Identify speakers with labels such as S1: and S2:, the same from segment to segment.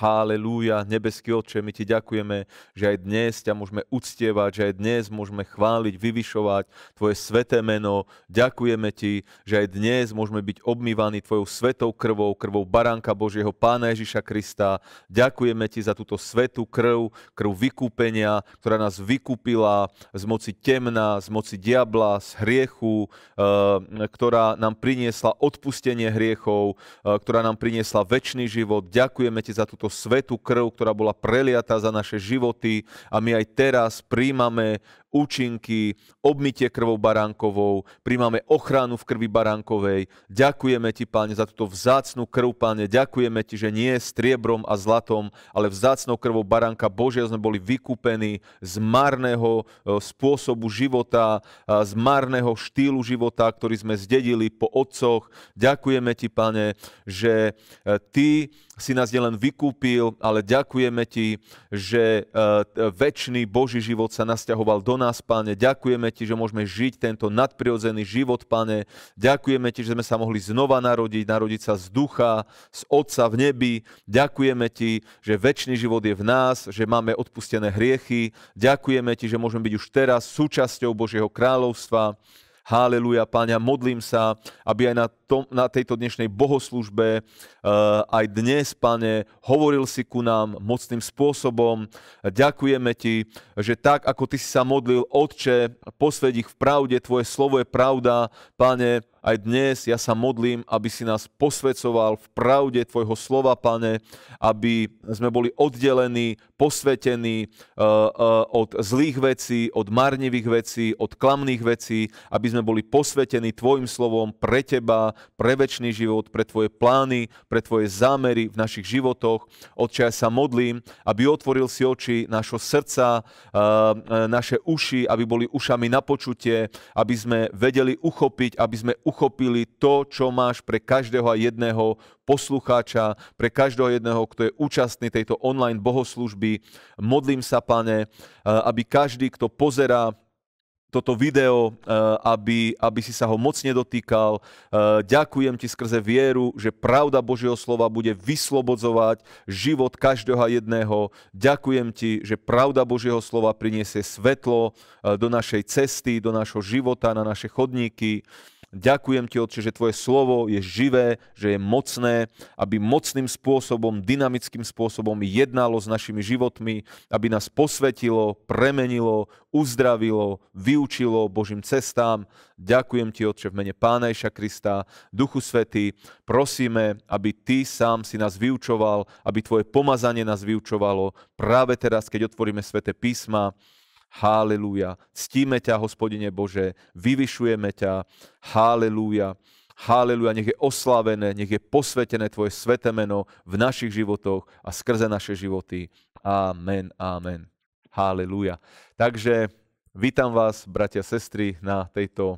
S1: Halelúja, nebeský Otče, my ti ďakujeme, že aj dnes ťa môžeme uctievať, že aj dnes môžeme chváliť, vyvyšovať tvoje sveté meno. Ďakujeme ti, že aj dnes môžeme byť obmývaní tvojou svetou krvou, krvou Baránka Božieho Pána Ježiša Krista. Ďakujeme ti za túto svetú krv, krv vykúpenia, ktorá nás vykúpila z moci temna, z moci diabla, z hriechu, eh, ktorá nám priniesla odpustenie hriechov, eh, ktorá nám priniesla väčší život. Ďakujeme ti za túto svetú krv, ktorá bola preliatá za naše životy a my aj teraz príjmame účinky, obmytie krvou baránkovou, príjmame ochranu v krvi baránkovej. Ďakujeme Ti, Páne, za túto vzácnú krv, Páne. Ďakujeme Ti, že nie striebrom a zlatom, ale vzácnou krvou baránka Božia sme boli vykúpení z marného e, spôsobu života, e, z marného štýlu života, ktorý sme zdedili po otcoch. Ďakujeme Ti, Pane, že e, Ty si nás nielen vykúpil, ale ďakujeme Ti, že väčší Boží život sa nasťahoval do nás, Pane. Ďakujeme Ti, že môžeme žiť tento nadprirodzený život, Pane. Ďakujeme Ti, že sme sa mohli znova narodiť, narodiť sa z ducha, z Otca v nebi. Ďakujeme Ti, že väčší život je v nás, že máme odpustené hriechy. Ďakujeme Ti, že môžeme byť už teraz súčasťou Božieho kráľovstva. Haleluja, Páňa, modlím sa, aby aj na tom, na tejto dnešnej bohoslužbe. Eh, aj dnes, pane, hovoril si ku nám mocným spôsobom. Ďakujeme ti, že tak, ako ty si sa modlil, Otče, posved ich v pravde, tvoje slovo je pravda, pane, aj dnes ja sa modlím, aby si nás posvecoval v pravde Tvojho slova, Pane, aby sme boli oddelení, posvetení eh, eh, od zlých vecí, od marnivých vecí, od klamných vecí, aby sme boli posvetení Tvojim slovom pre Teba, pre väčší život, pre Tvoje plány, pre Tvoje zámery v našich životoch. Otče, ja sa modlím, aby otvoril si oči našho srdca, eh, eh, naše uši, aby boli ušami na počutie, aby sme vedeli uchopiť, aby sme uchopili to, čo máš pre každého a jedného poslucháča, pre každého jedného, kto je účastný tejto online bohoslužby. Modlím sa, pane, eh, aby každý, kto pozerá toto video, eh, aby, aby si sa ho moc nedotýkal. Eh, ďakujem ti skrze vieru, že pravda Božieho slova bude vyslobodzovať život každého jedného. Ďakujem ti, že pravda Božieho slova priniesie svetlo eh, do našej cesty, do našho života, na naše chodníky. Ďakujem ti, Otče, že tvoje slovo je živé, že je mocné, aby mocným spôsobom, dynamickým spôsobom jednalo s našimi životmi, aby nás posvetilo, premenilo, uzdravilo, vyučilo Božím cestám. Ďakujem ti, Otče, v mene Pána Ježa Krista, Duchu Svety. Prosíme, aby ty sám si nás vyučoval, aby tvoje pomazanie nás vyučovalo práve teraz, keď otvoríme sväté písma Halelúja. Ctíme ťa, hospodine Bože, vyvyšujeme ťa. Halelúja. Haleluja, nech je oslavené, nech je posvetené Tvoje sveté meno v našich životoch a skrze naše životy. Amen, amen. Haleluja. Takže vítam vás, bratia, sestry, na tejto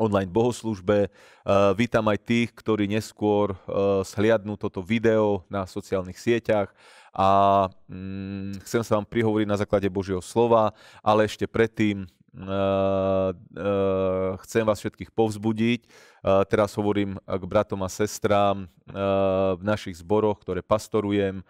S1: online bohoslužbe. Uh, vítam aj tých, ktorí neskôr uh, shliadnú toto video na sociálnych sieťach a mm, chcem sa vám prihovoriť na základe Božieho slova, ale ešte predtým e, e, chcem vás všetkých povzbudiť. E, teraz hovorím k bratom a sestrám v našich zboroch, ktoré pastorujem,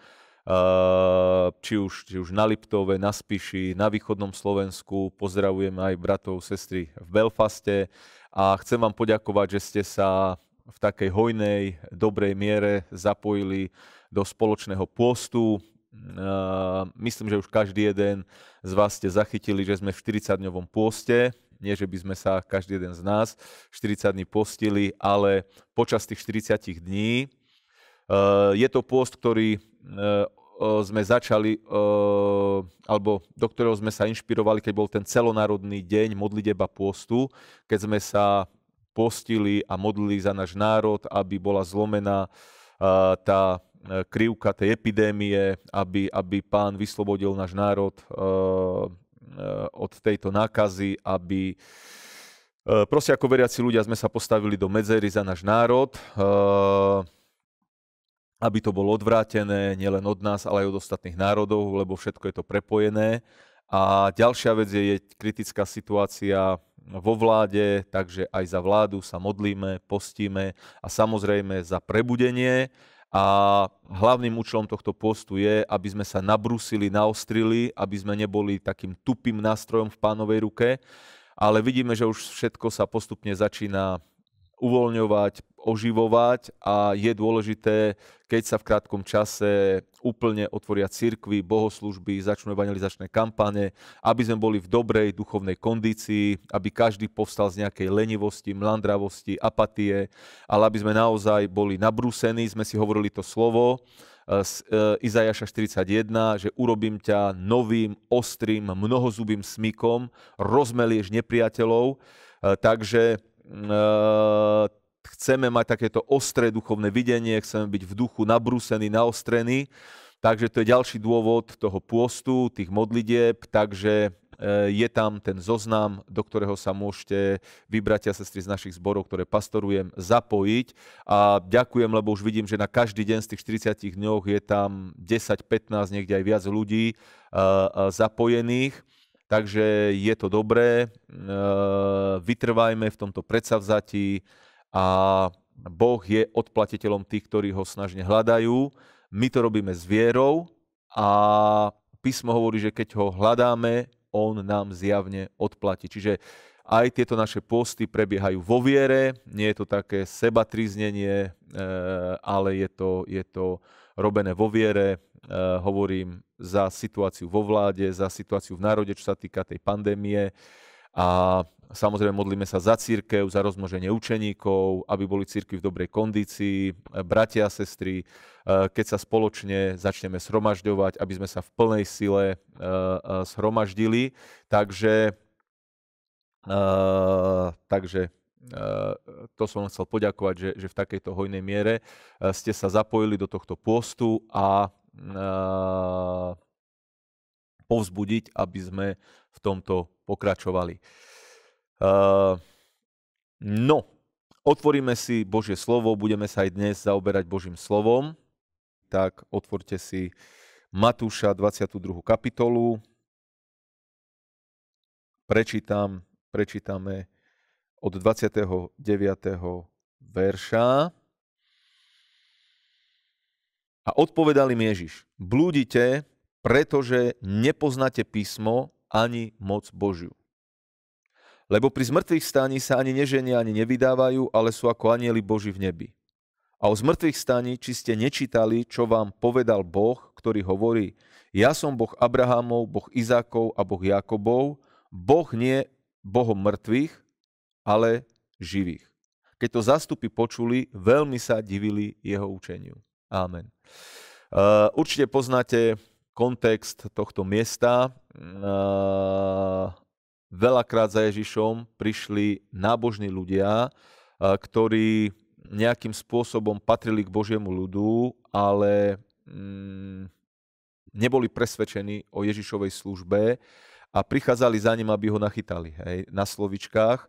S1: či už, či už na Liptove, na Spiši, na východnom Slovensku. Pozdravujem aj bratov, sestry v Belfaste a chcem vám poďakovať, že ste sa v takej hojnej, dobrej miere zapojili uh, do spoločného pôstu. Hm, myslím, že už každý jeden z vás ste zachytili, že sme v 40-dňovom pôste. Nie, že by sme sa každý jeden z nás 40 dní postili, ale počas tých 40 dní e, je to pôst, ktorý e, sme začali, e, alebo do ktorého sme sa inšpirovali, keď bol ten celonárodný deň modliteba pôstu, keď sme sa postili a modlili za náš národ, aby bola zlomená tá krivka tej epidémie, aby, aby pán vyslobodil náš národ eh, eh, od tejto nákazy, aby eh, proste ako veriaci ľudia sme sa postavili do medzery za náš národ, aby to bolo odvrátené nielen od nás, ale aj od ostatných národov, lebo všetko je to prepojené. A ďalšia vec je, je kritická situácia vo vláde, takže aj za vládu sa modlíme, postíme a samozrejme za prebudenie. A hlavným účelom tohto postu je, aby sme sa nabrusili, naostrili, aby sme neboli takým tupým nástrojom v pánovej ruke, ale vidíme, že už všetko sa postupne začína uvoľňovať, oživovať a je dôležité, keď sa v krátkom čase úplne otvoria cirkvy, bohoslužby, začnú evangelizačné kampane, aby sme boli v dobrej duchovnej kondícii, aby každý povstal z nejakej lenivosti, mlandravosti, apatie, ale aby sme naozaj boli nabrúsení, sme si hovorili to slovo, e, z e, Izajaša 41, že urobím ťa novým, ostrým, mnohozubým smykom, rozmelieš nepriateľov. E, takže chceme mať takéto ostré duchovné videnie, chceme byť v duchu nabrúsený, naostrený. Takže to je ďalší dôvod toho pôstu, tých modlitieb, takže e, je tam ten zoznam, do ktorého sa môžete vybrať a sestry z našich zborov, ktoré pastorujem, zapojiť. A ďakujem, lebo už vidím, že na každý deň z tých 40 dňov je tam 10-15, niekde aj viac ľudí e, e, zapojených. Takže je to dobré, vytrvajme v tomto predsavzatí, a Boh je odplatiteľom tých, ktorí ho snažne hľadajú. My to robíme s vierou a písmo hovorí, že keď ho hľadáme, on nám zjavne odplatí. Čiže aj tieto naše posty prebiehajú vo viere, nie je to také sebatriznenie, e, ale je to, je to robené vo viere, e, hovorím za situáciu vo vláde, za situáciu v národe, čo sa týka tej pandémie a Samozrejme modlíme sa za církev, za rozmnoženie učeníkov, aby boli círky v dobrej kondícii, eh, bratia a sestry, eh, keď sa spoločne začneme shromažďovať, aby sme sa v plnej sile eh, shromaždili. Takže, takže to som chcel poďakovať, že, že v takejto hojnej miere ste sa zapojili do tohto postu a povzbudiť, aby sme v tomto pokračovali. Uh, no, otvoríme si Božie slovo, budeme sa aj dnes zaoberať Božím slovom. Tak otvorte si Matúša 22. kapitolu. Prečítam, prečítame od 29. verša. A odpovedali mi Ježiš, blúdite, pretože nepoznáte písmo ani moc Božiu. Lebo pri zmrtvých staní sa ani neženia, ani nevydávajú, ale sú ako anieli Boží v nebi. A o zmrtvých staní, či ste nečítali, čo vám povedal Boh, ktorý hovorí, ja som Boh Abrahamov, Boh Izákov a Boh Jakobov, Boh nie Bohom mŕtvych, ale živých. Keď to zastupy počuli, veľmi sa divili jeho učeniu. Amen. určite poznáte kontext tohto miesta veľakrát za Ježišom prišli nábožní ľudia, ktorí nejakým spôsobom patrili k Božiemu ľudu, ale mm, neboli presvedčení o Ježišovej službe a prichádzali za ním, aby ho nachytali hej, na slovičkách.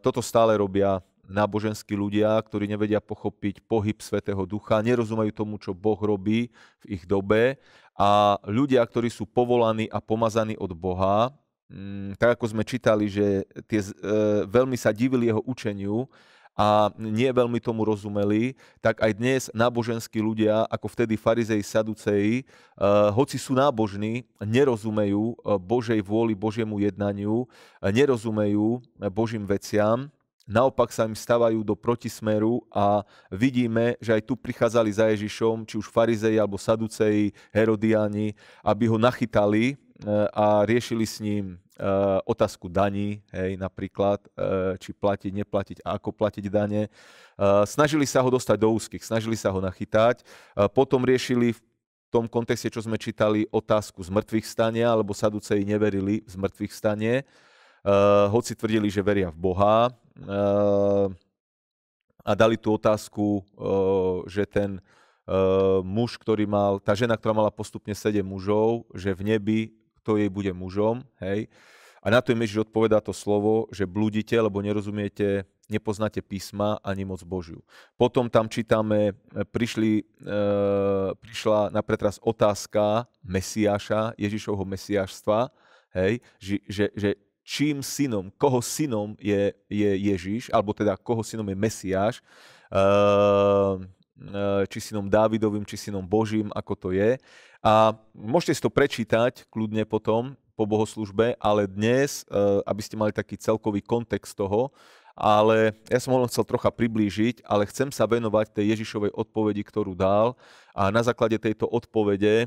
S1: toto stále robia náboženskí ľudia, ktorí nevedia pochopiť pohyb Svetého Ducha, nerozumajú tomu, čo Boh robí v ich dobe a ľudia, ktorí sú povolaní a pomazaní od Boha, Mm, tak ako sme čítali, že tie, e, veľmi sa divili jeho učeniu a nie veľmi tomu rozumeli, tak aj dnes náboženskí ľudia, ako vtedy farizeji, saduceji, e, hoci sú nábožní, nerozumejú e, Božej vôli, Božiemu jednaniu, e, nerozumejú e, Božím veciam, Naopak sa im stávajú do protismeru a vidíme, že aj tu prichádzali za Ježišom, či už farizeji alebo saduceji, herodiani, aby ho nachytali a riešili s ním Eh, otázku daní, hej, napríklad, eh, či platiť, neplatiť, ako platiť dane. Eh, snažili sa ho dostať do úzkých, snažili sa ho nachytať. potom riešili v tom kontexte, čo sme čítali, otázku z mŕtvych stania, lebo saduceji neverili z mŕtvych stane, hoci tvrdili, že veria v Boha. a dali tú otázku, že ten muž, ktorý mal, tá žena, ktorá mala postupne sedem mužov, že v nebi kto jej bude mužom, hej. A na to im Ježiš odpovedá to slovo, že blúdite, lebo nerozumiete, nepoznáte písma ani moc Božiu. Potom tam čítame, e, prišli, e, prišla na teraz otázka Mesiáša, Ježišovho Mesiášstva, hej, že, že, že čím synom, koho synom je, je Ježiš, alebo teda koho synom je Mesiáš. E, E, či synom Dávidovým, či synom Božím, ako to je. A môžete si to prečítať kľudne potom po bohoslužbe, ale dnes, e, aby ste mali taký celkový kontext toho, ale ja som ho chcel trocha priblížiť, ale chcem sa venovať tej Ježišovej odpovedi, ktorú dal a na základe tejto odpovede e,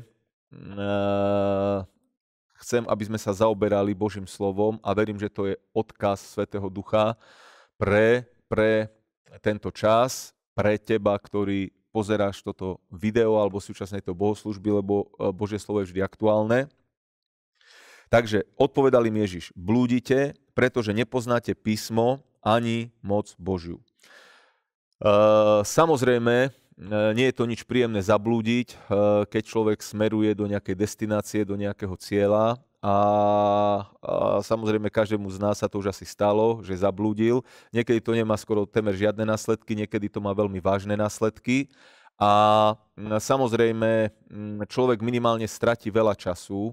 S1: chcem, aby sme sa zaoberali Božím slovom a verím, že to je odkaz Svetého Ducha pre, pre tento čas pre teba, ktorý pozeráš toto video alebo súčasnej to bohoslužby, lebo e, Božie slovo je vždy aktuálne. Takže odpovedali mi Ježiš, blúdite, pretože nepoznáte písmo ani moc Božiu. E, samozrejme, e, nie je to nič príjemné zablúdiť, e, keď človek smeruje do nejakej destinácie, do nejakého cieľa a, a samozrejme každému z nás sa to už asi stalo, že zablúdil. Niekedy to nemá skoro temer žiadne následky, niekedy to má veľmi vážne následky. A samozrejme, človek minimálne stratí veľa času, e,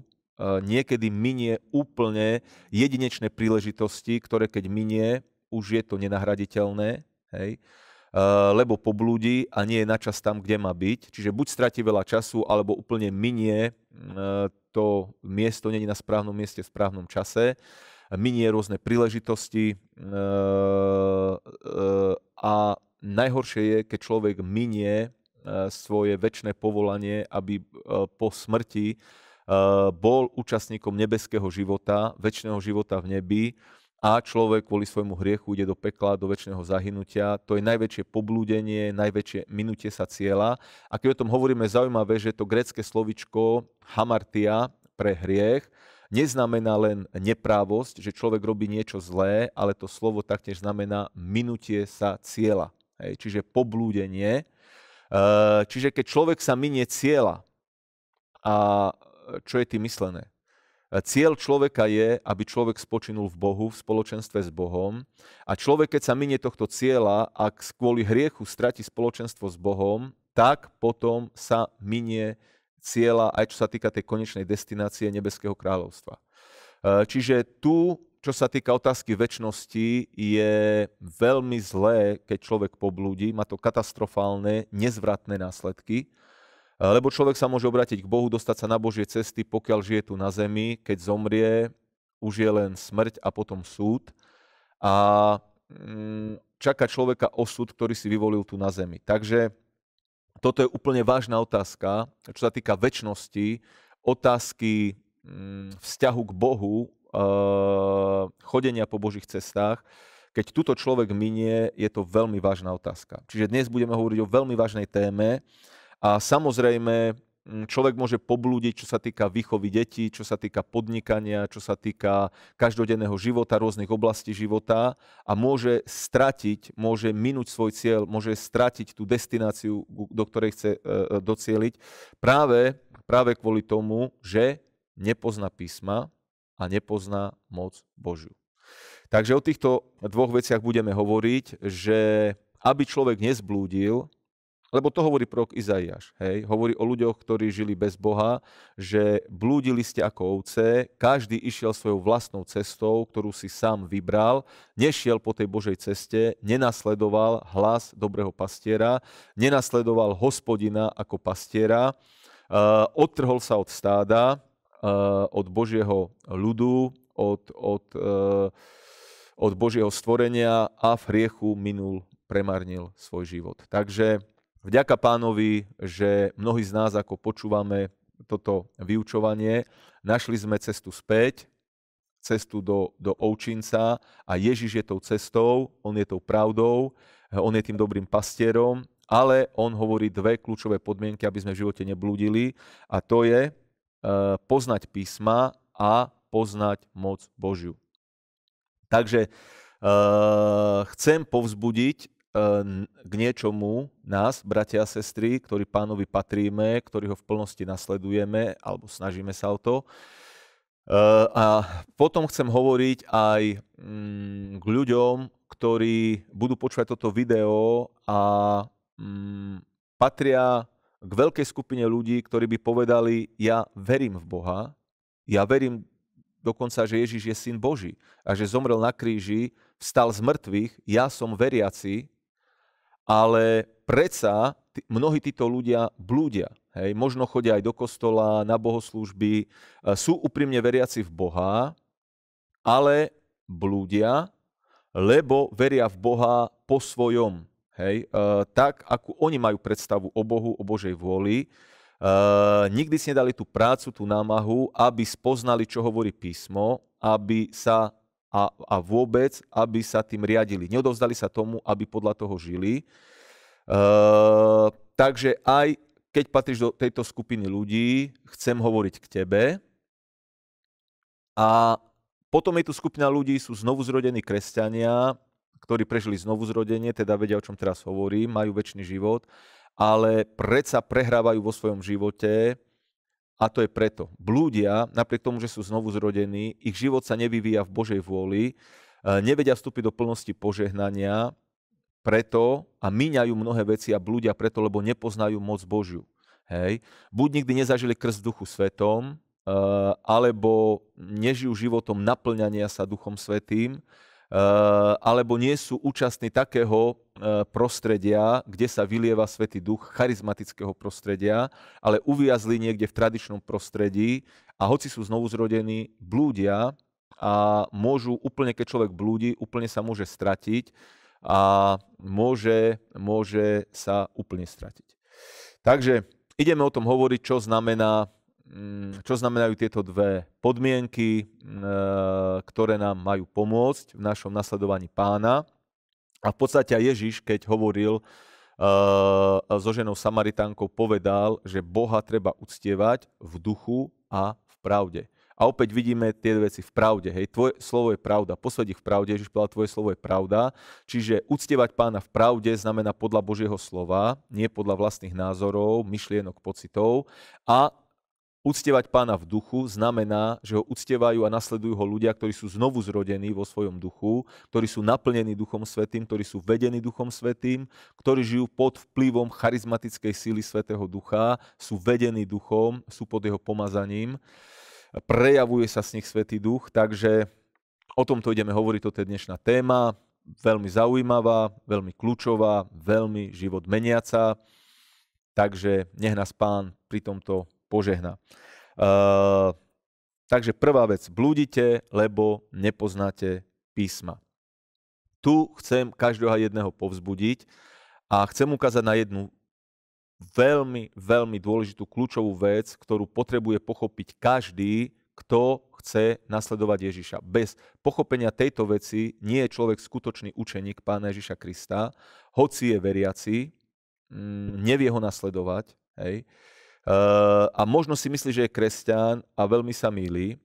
S1: niekedy minie úplne jedinečné príležitosti, ktoré keď minie, už je to nenahraditeľné, hej, e, lebo poblúdi a nie je načas tam, kde má byť. Čiže buď stratí veľa času, alebo úplne minie Hm, e, to miesto není na správnom mieste v správnom čase, minie rôzne príležitosti hm, e, e, a najhoršie je, keď človek minie svoje väčšie povolanie, aby po smrti bol účastníkom nebeského života, väčšného života v nebi, a človek kvôli svojmu hriechu ide do pekla, do väčšného zahynutia. To je najväčšie poblúdenie, najväčšie minutie sa cieľa. A keď o tom hovoríme, zaujímavé, že to grecké slovičko hamartia pre hriech neznamená len neprávosť, že človek robí niečo zlé, ale to slovo taktiež znamená minutie sa cieľa. Hej, čiže poblúdenie. E, čiže keď človek sa minie cieľa, a čo je tým myslené? E, cieľ človeka je, aby človek spočinul v Bohu, v spoločenstve s Bohom. A človek, keď sa minie tohto cieľa, ak kvôli hriechu strati spoločenstvo s Bohom, tak potom sa minie cieľa, aj čo sa týka tej konečnej destinácie Nebeského kráľovstva. E, čiže tu, čo sa týka otázky väčšnosti, je veľmi zlé, keď človek poblúdi, má to katastrofálne, nezvratné následky. Lebo človek sa môže obrátiť k Bohu, dostať sa na Božie cesty, pokiaľ žije tu na zemi. Keď zomrie, už je len smrť a potom súd. A mm, čaká človeka osud, ktorý si vyvolil tu na zemi. Takže toto je úplne vážna otázka, čo sa týka väčšnosti, otázky mm, vzťahu k Bohu, eh, chodenia po Božích cestách. Keď túto človek minie, je to veľmi vážna otázka. Čiže dnes budeme hovoriť o veľmi vážnej téme, a samozrejme, človek môže poblúdiť, čo sa týka výchovy detí, čo sa týka podnikania, čo sa týka každodenného života, rôznych oblastí života a môže stratiť, môže minúť svoj cieľ, môže stratiť tú destináciu, do ktorej chce e, e, docieliť práve, práve kvôli tomu, že nepozná písma a nepozná moc Božiu. Takže o týchto dvoch veciach budeme hovoriť, že aby človek nezblúdil, lebo to hovorí prorok Izaiáš. Hej? Hovorí o ľuďoch, ktorí žili bez Boha, že blúdili ste ako ovce, každý išiel svojou vlastnou cestou, ktorú si sám vybral, nešiel po tej Božej ceste, nenasledoval hlas dobrého pastiera, nenasledoval hospodina ako pastiera, eh, odtrhol sa od stáda, eh, od Božieho ľudu, od, od, eh, od Božieho stvorenia a v hriechu minul, premarnil svoj život. Takže Vďaka pánovi, že mnohí z nás, ako počúvame toto vyučovanie, našli sme cestu späť, cestu do, do Oučinca a Ježiš je tou cestou, on je tou pravdou, on je tým dobrým pastierom, ale on hovorí dve kľúčové podmienky, aby sme v živote neblúdili a to je eh, poznať písma a poznať moc Božiu. Takže eh, chcem povzbudiť Ehm, k niečomu nás, bratia a sestry, ktorí pánovi patríme, ktorí ho v plnosti nasledujeme alebo snažíme sa o to. Ehm, a potom chcem hovoriť aj mm, k ľuďom, ktorí budú počúvať toto video a mm, patria k veľkej skupine ľudí, ktorí by povedali, ja verím v Boha, ja verím dokonca, že Ježiš je syn Boží a že zomrel na kríži, vstal z mŕtvych, ja som veriaci, ale predsa t- mnohí títo ľudia blúdia. Hej, možno chodia aj do kostola, na bohoslúžby, e, sú úprimne veriaci v Boha, ale blúdia, lebo veria v Boha po svojom. Hej, e, tak, ako oni majú predstavu o Bohu, o Božej vôli. E, nikdy si nedali tú prácu, tú námahu, aby spoznali, čo hovorí písmo, aby sa a, a vôbec, aby sa tým riadili. Neodovzdali sa tomu, aby podľa toho žili. E, takže aj keď patríš do tejto skupiny ľudí, chcem hovoriť k tebe. A potom je tu skupina ľudí, sú znovu zrodení kresťania, ktorí prežili znovu zrodenie, teda vedia, o čom teraz hovorím, majú väčší život, ale predsa prehrávajú vo svojom živote a to je preto. Blúdia, napriek tomu, že sú znovu zrodení, ich život sa nevyvíja v Božej vôli, e, nevedia vstúpiť do plnosti požehnania, preto a míňajú mnohé veci a blúdia preto, lebo nepoznajú moc Božiu. Hej. Buď nikdy nezažili krst duchu svetom, e, alebo nežijú životom naplňania sa duchom svetým, Eh, alebo nie sú účastní takého eh, prostredia, kde sa vylieva Svetý Duch, charizmatického prostredia, ale uviazli niekde v tradičnom prostredí a hoci sú znovu zrodení, blúdia a môžu úplne, keď človek blúdi, úplne sa môže stratiť a môže, môže sa úplne stratiť. Takže ideme o tom hovoriť, čo znamená Mm, čo znamenajú tieto dve podmienky, mm, eh, ktoré nám majú pomôcť v našom nasledovaní pána. A v podstate Ježiš, keď hovoril eh, so ženou Samaritánkou, povedal, že Boha treba uctievať v duchu a v pravde. A opäť vidíme tie veci v pravde. Hej, tvoje slovo je pravda. Posledí v pravde. Ježiš povedal, tvoje slovo je pravda. Čiže uctievať pána v pravde znamená podľa Božieho slova, nie podľa vlastných názorov, myšlienok, pocitov. A Uctievať pána v duchu znamená, že ho uctievajú a nasledujú ho ľudia, ktorí sú znovu zrodení vo svojom duchu, ktorí sú naplnení duchom svetým, ktorí sú vedení duchom svetým, ktorí žijú pod vplyvom charizmatickej síly svetého ducha, sú vedení duchom, sú pod jeho pomazaním, prejavuje sa s nich svetý duch, takže o tomto ideme hovoriť, toto je dnešná téma, veľmi zaujímavá, veľmi kľúčová, veľmi život meniaca, takže nech nás pán pri tomto požehná. Uh, takže prvá vec, blúdite, lebo nepoznáte písma. Tu chcem každého jedného povzbudiť a chcem ukázať na jednu veľmi, veľmi dôležitú kľúčovú vec, ktorú potrebuje pochopiť každý, kto chce nasledovať Ježiša. Bez pochopenia tejto veci nie je človek skutočný učeník pána Ježiša Krista, hoci je veriaci, mm, nevie ho nasledovať. Hej. Eh, a možno si myslí, že je kresťan a veľmi sa mýli.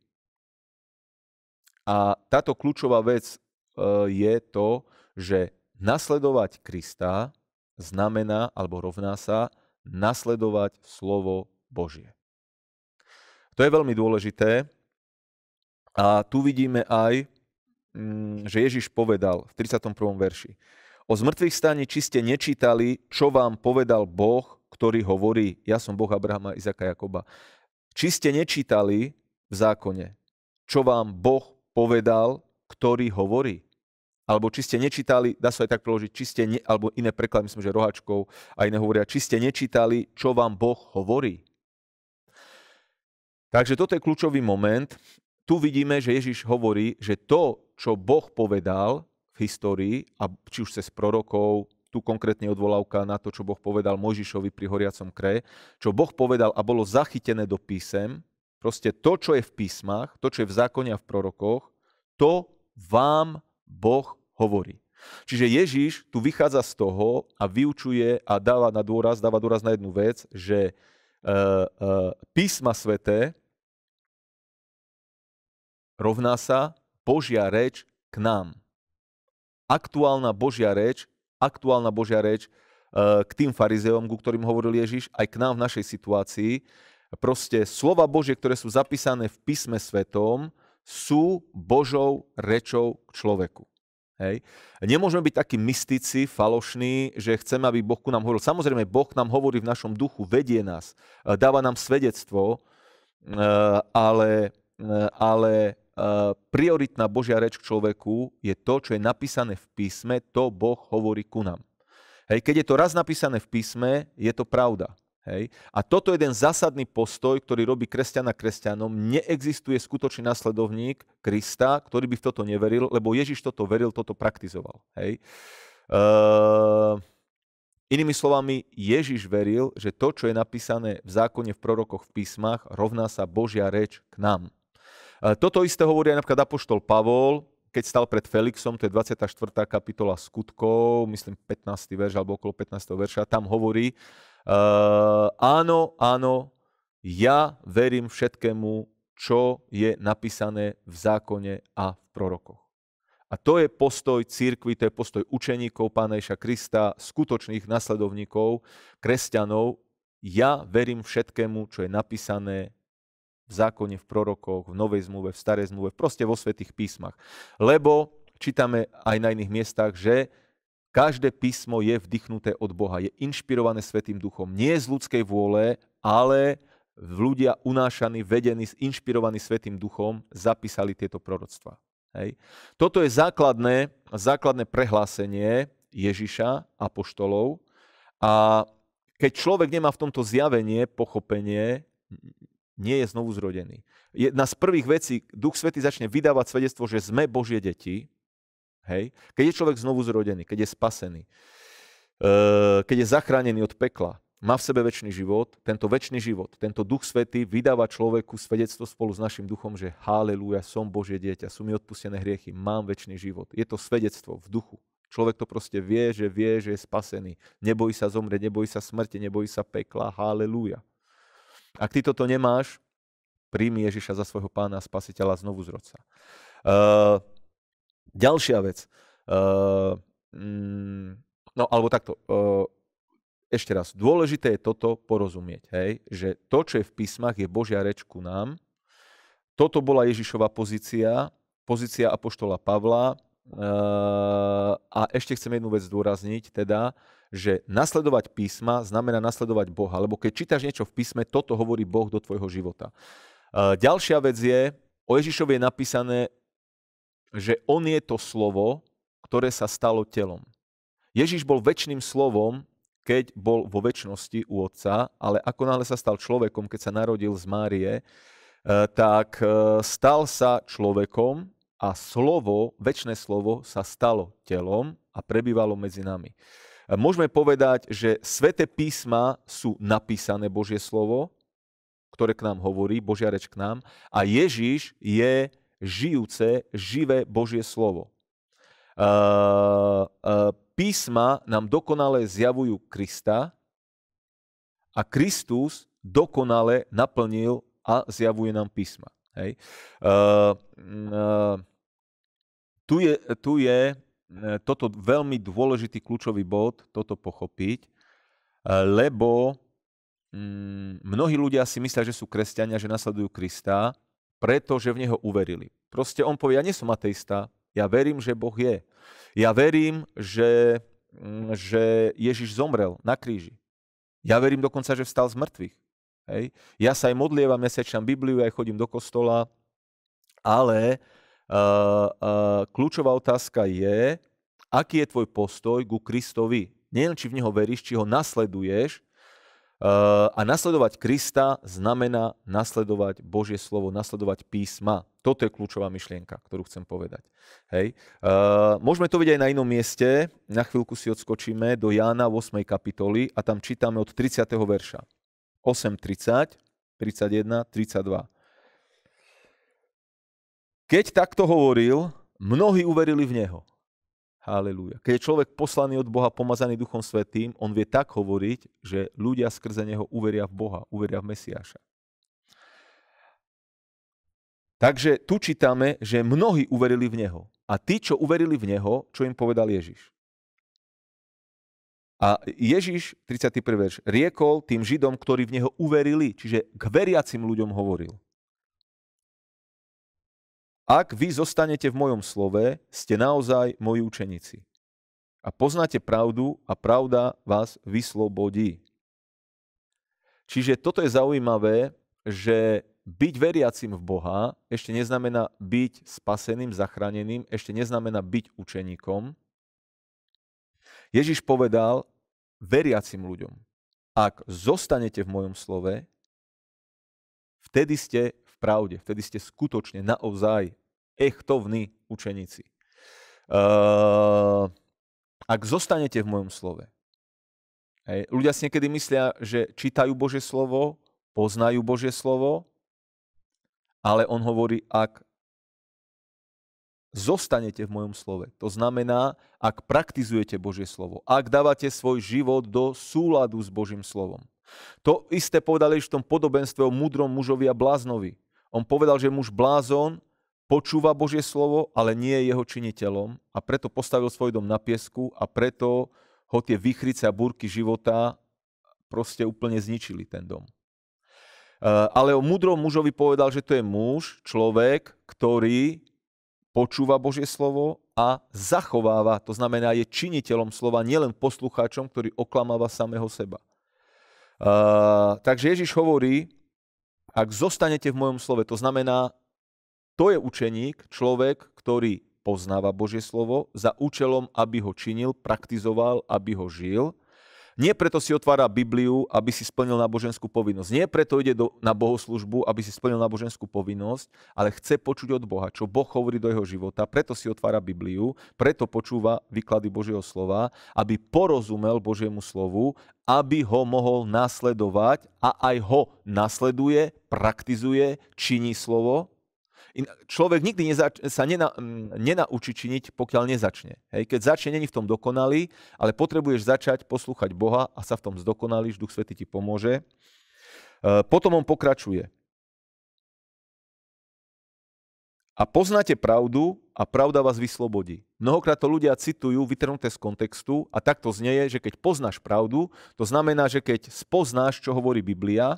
S1: A táto kľúčová vec uh, je to, že nasledovať Krista znamená alebo rovná sa nasledovať slovo Božie. To je veľmi dôležité. A tu vidíme aj, mm, že Ježiš povedal v 31. verši. O zmrtvých či ste nečítali, čo vám povedal Boh ktorý hovorí, ja som Boh Abrahama, Izaka, Jakoba. Či ste nečítali v zákone, čo vám Boh povedal, ktorý hovorí? Alebo či ste nečítali, dá sa aj tak preložiť, či ste, ne, alebo iné preklady, myslím, že rohačkou a iné hovoria, či ste nečítali, čo vám Boh hovorí? Takže toto je kľúčový moment. Tu vidíme, že Ježiš hovorí, že to, čo Boh povedal v histórii, a či už cez prorokov, tu konkrétne odvolávka na to, čo Boh povedal Mojžišovi pri horiacom kre, čo Boh povedal a bolo zachytené do písem, proste to, čo je v písmach, to, čo je v zákone a v prorokoch, to vám Boh hovorí. Čiže Ježiš tu vychádza z toho a vyučuje a dáva na dôraz, dáva dôraz na jednu vec, že e, e, písma sveté rovná sa Božia reč k nám. Aktuálna Božia reč aktuálna Božia reč eh, k tým farizeom, ku ktorým hovoril Ježiš, aj k nám v našej situácii. Proste slova Božie, ktoré sú zapísané v písme svetom, sú Božou rečou k človeku. Hej. Nemôžeme byť takí mystici, falošní, že chceme, aby Boh ku nám hovoril. Samozrejme, Boh nám hovorí v našom duchu, vedie nás, eh, dáva nám svedectvo, eh, ale, ale Ehm, prioritná Božia reč k človeku je to, čo je napísané v písme, to Boh hovorí ku nám. Hej, keď je to raz napísané v písme, je to pravda. Hej. A toto je jeden zásadný postoj, ktorý robí kresťana kresťanom. Neexistuje skutočný nasledovník Krista, ktorý by v toto neveril, lebo Ježiš toto veril, toto praktizoval. Hej. Uh, inými slovami, Ježiš veril, že to, čo je napísané v zákone, v prorokoch, v písmach, rovná sa Božia reč k nám. E, toto isté hovorí aj napríklad Apoštol Pavol, keď stal pred Felixom, to je 24. kapitola skutkov, myslím 15. verš alebo okolo 15. verša, tam hovorí, uh, áno, áno, ja verím všetkému, čo je napísané v zákone a v prorokoch. A to je postoj církvy, to je postoj učeníkov Pána Ježa Krista, skutočných nasledovníkov, kresťanov. Ja verím všetkému, čo je napísané v zákone, v prorokoch, v novej zmluve, v starej zmluve, proste vo svetých písmach. Lebo čítame aj na iných miestach, že každé písmo je vdychnuté od Boha, je inšpirované Svetým duchom. Nie z ľudskej vôle, ale ľudia unášaní, vedení, inšpirovaní Svetým duchom zapísali tieto proroctva. Hej. Toto je základné, základné prehlásenie Ježiša, apoštolov. A keď človek nemá v tomto zjavenie, pochopenie, nie je znovu zrodený. Jedna z prvých vecí, Duch Svety začne vydávať svedectvo, že sme Božie deti, hej, keď je človek znovu zrodený, keď je spasený, eh, keď je zachránený od pekla, má v sebe väčší život, tento väčší život, tento Duch Svety vydáva človeku svedectvo spolu s našim duchom, že haleluja, som Božie dieťa, sú mi odpustené hriechy, mám väčší život. Je to svedectvo v duchu. Človek to proste vie, že vie, že je spasený. Nebojí sa zomrieť, nebojí sa smrti, nebojí sa pekla, haleluja. Ak ty toto nemáš, príjmi Ježiša za svojho pána a spasiteľa znovu zrodca. Uh, ehm, ďalšia vec. Uh, mm, no alebo takto. Uh, ešte raz, dôležité je toto porozumieť, hej? že to, čo je v písmach, je Božia reč ku nám. Toto bola Ježišova pozícia, pozícia apoštola Pavla, Ehm, a ešte chcem jednu vec zdôrazniť, teda, že nasledovať písma znamená nasledovať Boha, lebo keď čítaš niečo v písme, toto hovorí Boh do tvojho života. Ehm, ďalšia vec je, o Ježišovi je napísané, že on je to slovo, ktoré sa stalo telom. Ježiš bol väčšným slovom, keď bol vo väčšnosti u Otca, ale ako náhle sa stal človekom, keď sa narodil z Márie, ehm, tak stal sa človekom, a slovo, väčšie slovo sa stalo telom a prebývalo medzi nami. E, môžeme povedať, že sväté písma sú napísané Božie slovo, ktoré k nám hovorí, Božia reč k nám, a Ježiš je žijúce, živé Božie slovo. Uh, uh, písma nám dokonale zjavujú Krista a Kristus dokonale naplnil a zjavuje nám písma. Hej. Uh, uh, tu je, tu je eh, toto veľmi dôležitý kľúčový bod, toto pochopiť, lebo um, mnohí ľudia si myslia, že sú kresťania, že nasledujú Krista, pretože v neho uverili. Proste on povie, ja nie som ateista, ja verím, že Boh je. Ja verím, že, mm, že Ježiš zomrel na kríži. Ja verím dokonca, že vstal z mŕtvych. Hej. Ja sa aj modlievam, ja sa čítam Bibliu, aj chodím do kostola, ale uh, uh, kľúčová otázka je, aký je tvoj postoj ku Kristovi. Nielen či v Neho veríš, či ho nasleduješ, uh, a nasledovať Krista znamená nasledovať Božie slovo, nasledovať písma. Toto je kľúčová myšlienka, ktorú chcem povedať. Hej. Uh, môžeme to vidieť aj na inom mieste. Na chvíľku si odskočíme do Jána 8. kapitoly a tam čítame od 30. verša. 8.30, 31, 32. Keď takto hovoril, mnohí uverili v Neho. Halelúja. Keď je človek poslaný od Boha, pomazaný Duchom Svetým, on vie tak hovoriť, že ľudia skrze Neho uveria v Boha, uveria v Mesiáša. Takže tu čítame, že mnohí uverili v Neho. A tí, čo uverili v Neho, čo im povedal Ježiš? A Ježiš, 31. verš, riekol tým Židom, ktorí v Neho uverili, čiže k veriacim ľuďom hovoril. Ak vy zostanete v mojom slove, ste naozaj moji učeníci. A poznáte pravdu a pravda vás vyslobodí. Čiže toto je zaujímavé, že byť veriacim v Boha ešte neznamená byť spaseným, zachráneným, ešte neznamená byť učeníkom, Ježiš povedal veriacim ľuďom, ak zostanete v mojom slove, vtedy ste v pravde, vtedy ste skutočne naozaj echtovní učeníci. Uh, ak zostanete v mojom slove, hej, ľudia si niekedy myslia, že čítajú Božie slovo, poznajú Božie slovo, ale on hovorí, ak zostanete v mojom slove. To znamená, ak praktizujete Božie slovo, ak dávate svoj život do súladu s Božím slovom. To isté povedali v tom podobenstve o múdrom mužovi a bláznovi. On povedal, že muž blázon počúva Božie slovo, ale nie je jeho činiteľom a preto postavil svoj dom na piesku a preto ho tie výchrice a búrky života proste úplne zničili ten dom. Eh, ale o múdrom mužovi povedal, že to je muž, človek, ktorý počúva Božie slovo a zachováva. To znamená, je činiteľom slova, nielen poslucháčom, ktorý oklamáva samého seba. Uh, takže Ježiš hovorí, ak zostanete v mojom slove, to znamená, to je učeník, človek, ktorý poznáva Božie slovo za účelom, aby ho činil, praktizoval, aby ho žil – nie preto si otvára Bibliu, aby si splnil náboženskú povinnosť. Nie preto ide do, na bohoslužbu, aby si splnil náboženskú povinnosť, ale chce počuť od Boha, čo Boh hovorí do jeho života, preto si otvára Bibliu, preto počúva výklady Božieho slova, aby porozumel Božiemu slovu, aby ho mohol nasledovať a aj ho nasleduje, praktizuje, činí slovo človek nikdy nezač- sa nena- nenaučí činiť, pokiaľ nezačne. Hej, keď začne, není v tom dokonalý, ale potrebuješ začať poslúchať Boha a sa v tom zdokonalíš, Duch Svetý ti pomôže. E, potom on pokračuje. A poznáte pravdu a pravda vás vyslobodí. Mnohokrát to ľudia citujú vytrhnuté z kontextu a takto znieje, že keď poznáš pravdu, to znamená, že keď spoznáš, čo hovorí Biblia,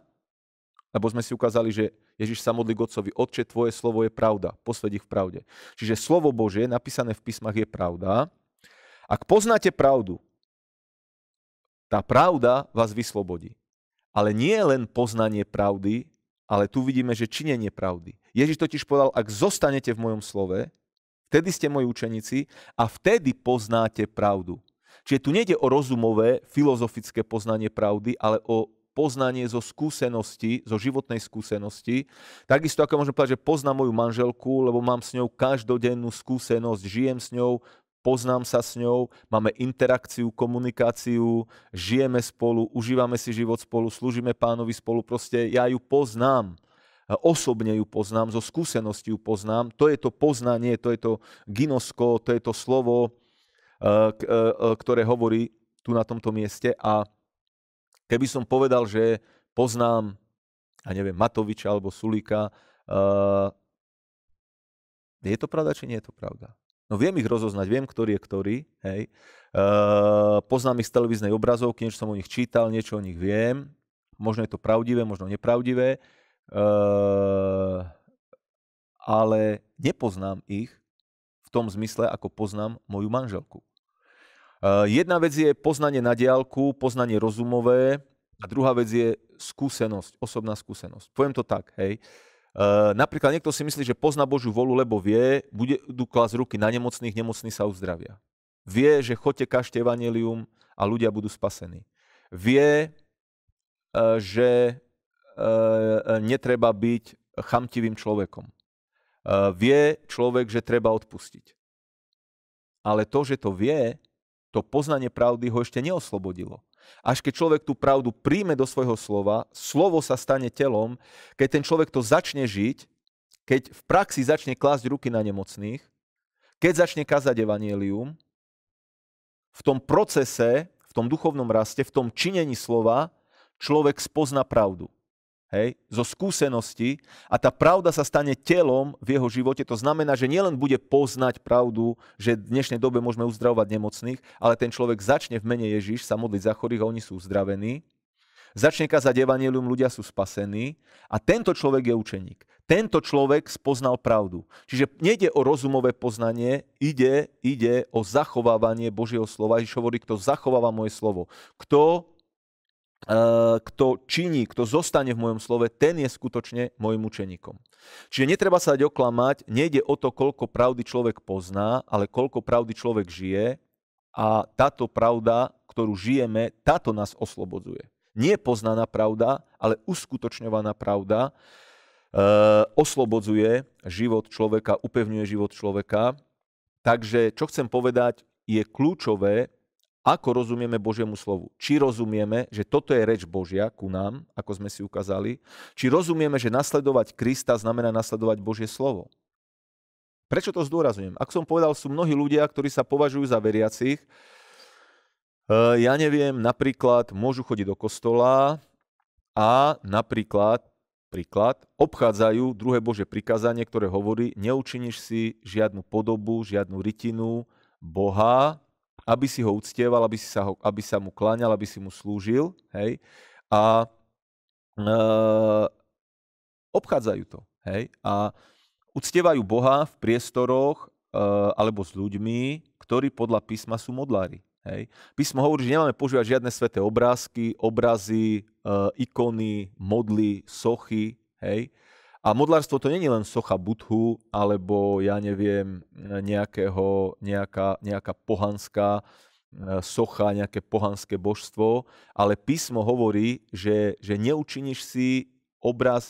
S1: lebo sme si ukázali, že Ježiš sa modlí Godcovi, Otče, tvoje slovo je pravda, posvedí v pravde. Čiže slovo Božie, napísané v písmach, je pravda. Ak poznáte pravdu, tá pravda vás vyslobodí. Ale nie len poznanie pravdy, ale tu vidíme, že činenie pravdy. Ježiš totiž povedal, ak zostanete v mojom slove, vtedy ste moji učeníci a vtedy poznáte pravdu. Čiže tu nejde o rozumové, filozofické poznanie pravdy, ale o poznanie zo skúsenosti, zo životnej skúsenosti. Takisto ako môžem povedať, že poznám moju manželku, lebo mám s ňou každodennú skúsenosť, žijem s ňou, poznám sa s ňou, máme interakciu, komunikáciu, žijeme spolu, užívame si život spolu, slúžime pánovi spolu, proste ja ju poznám. Osobne ju poznám, zo skúsenosti ju poznám. To je to poznanie, to je to ginosko, to je to slovo, eh, eh, eh, ktoré hovorí tu na tomto mieste. A Keby som povedal, že poznám, a neviem, Matoviča alebo Sulika, uh, eh, je to pravda, či nie je to pravda? No viem ich rozoznať, viem, ktorý je ktorý, hej. Uh, poznám ich z televíznej obrazovky, niečo som o nich čítal, niečo o nich viem. Možno je to pravdivé, možno nepravdivé. Uh, ale nepoznám ich v tom zmysle, ako poznám moju manželku. Eh, jedna vec je poznanie na diálku, poznanie rozumové a druhá vec je skúsenosť, osobná skúsenosť. Poviem to tak, hej. Uh, napríklad niekto si myslí, že pozná Božiu volu, lebo vie, bude klásť ruky na nemocných, nemocní sa uzdravia. Vie, že chodte kažte evanelium a ľudia budú spasení. Vie, uh, že uh, netreba byť chamtivým človekom. Vie človek, že treba odpustiť. Ale to, že to vie, to poznanie pravdy ho ešte neoslobodilo. Až keď človek tú pravdu príjme do svojho slova, slovo sa stane telom, keď ten človek to začne žiť, keď v praxi začne klásť ruky na nemocných, keď začne kazať evanielium, v tom procese, v tom duchovnom raste, v tom činení slova, človek spozna pravdu hej, zo skúsenosti a tá pravda sa stane telom v jeho živote. To znamená, že nielen bude poznať pravdu, že v dnešnej dobe môžeme uzdravovať nemocných, ale ten človek začne v mene Ježiš sa modliť za chorých a oni sú uzdravení. Začne kazať evanielium, ľudia sú spasení a tento človek je učeník. Tento človek spoznal pravdu. Čiže nejde o rozumové poznanie, ide, ide o zachovávanie Božieho slova. Ježiš hovorí, kto zachováva moje slovo. Kto Eh, kto činí, kto zostane v mojom slove, ten je skutočne môjim učeníkom. Čiže netreba sa dať oklamať, nejde o to, koľko pravdy človek pozná, ale koľko pravdy človek žije a táto pravda, ktorú žijeme, táto nás oslobodzuje. Nie poznaná pravda, ale uskutočňovaná pravda e, oslobodzuje život človeka, upevňuje život človeka. Takže čo chcem povedať, je kľúčové, ako rozumieme Božiemu slovu. Či rozumieme, že toto je reč Božia ku nám, ako sme si ukázali, či rozumieme, že nasledovať Krista znamená nasledovať Božie slovo. Prečo to zdôrazujem? Ak som povedal, sú mnohí ľudia, ktorí sa považujú za veriacich. E, ja neviem, napríklad môžu chodiť do kostola a napríklad príklad, obchádzajú druhé Bože prikázanie, ktoré hovorí, neučiniš si žiadnu podobu, žiadnu rytinu Boha, aby si ho uctieval, aby, si sa ho, aby sa mu kláňal, aby si mu slúžil. Hej? A e, obchádzajú to. Hej? A uctievajú Boha v priestoroch e, alebo s ľuďmi, ktorí podľa písma sú modlári. Hej. Písmo hovorí, že nemáme používať žiadne sveté obrázky, obrazy, e, ikony, modly, sochy. Hej. A modlárstvo to není len socha Budhu, alebo ja neviem, nejakého, nejaká, nejaká pohanská e, socha, nejaké pohanské božstvo, ale písmo hovorí, že, že neučiniš si obraz uh,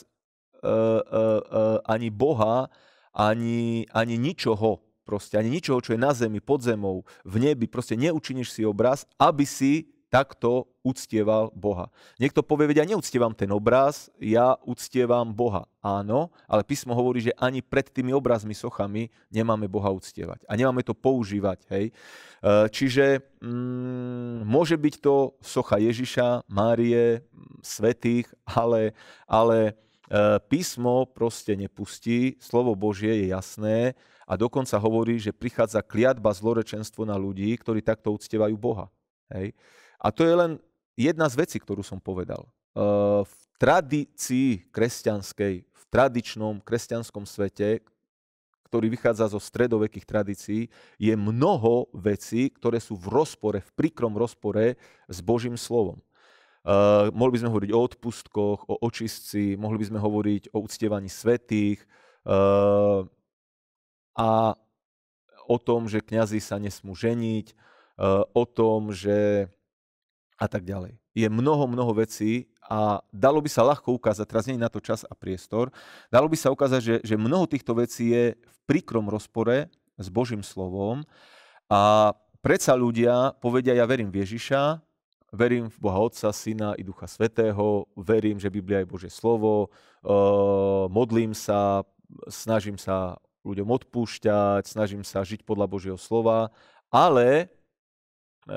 S1: uh, ani Boha, ani, ani ničoho, proste, ani ničoho, čo je na zemi, pod zemou, v nebi, proste neučiniš si obraz, aby si takto uctieval Boha. Niekto povie, vedia, ja neuctievam ten obraz, ja uctievam Boha. Áno, ale písmo hovorí, že ani pred tými obrazmi, sochami nemáme Boha uctievať. A nemáme to používať. Hej? E, čiže mm, môže byť to socha Ježiša, Márie, svetých, ale, ale e, písmo proste nepustí, slovo Božie je jasné a dokonca hovorí, že prichádza kliatba, zlorečenstvo na ľudí, ktorí takto uctievajú Boha. Hej. A to je len jedna z vecí, ktorú som povedal. Eh, v tradícii kresťanskej, v tradičnom kresťanskom svete, ktorý vychádza zo stredovekých tradícií, je mnoho vecí, ktoré sú v rozpore, v príkrom rozpore s Božím slovom. Uh, mohli by sme hovoriť o odpustkoch, o očistci, mohli by sme hovoriť o uctievaní svetých uh, a o tom, že kňazi sa nesmú ženiť, uh, o tom, že a tak ďalej. Je mnoho, mnoho vecí a dalo by sa ľahko ukázať, teraz nie je na to čas a priestor, dalo by sa ukázať, že, že mnoho týchto vecí je v príkrom rozpore s Božím slovom a predsa ľudia povedia, ja verím v Ježiša, verím v Boha Otca, Syna i Ducha Svetého, verím, že Biblia je Božie slovo, e, modlím sa, snažím sa ľuďom odpúšťať, snažím sa žiť podľa Božieho slova, ale e,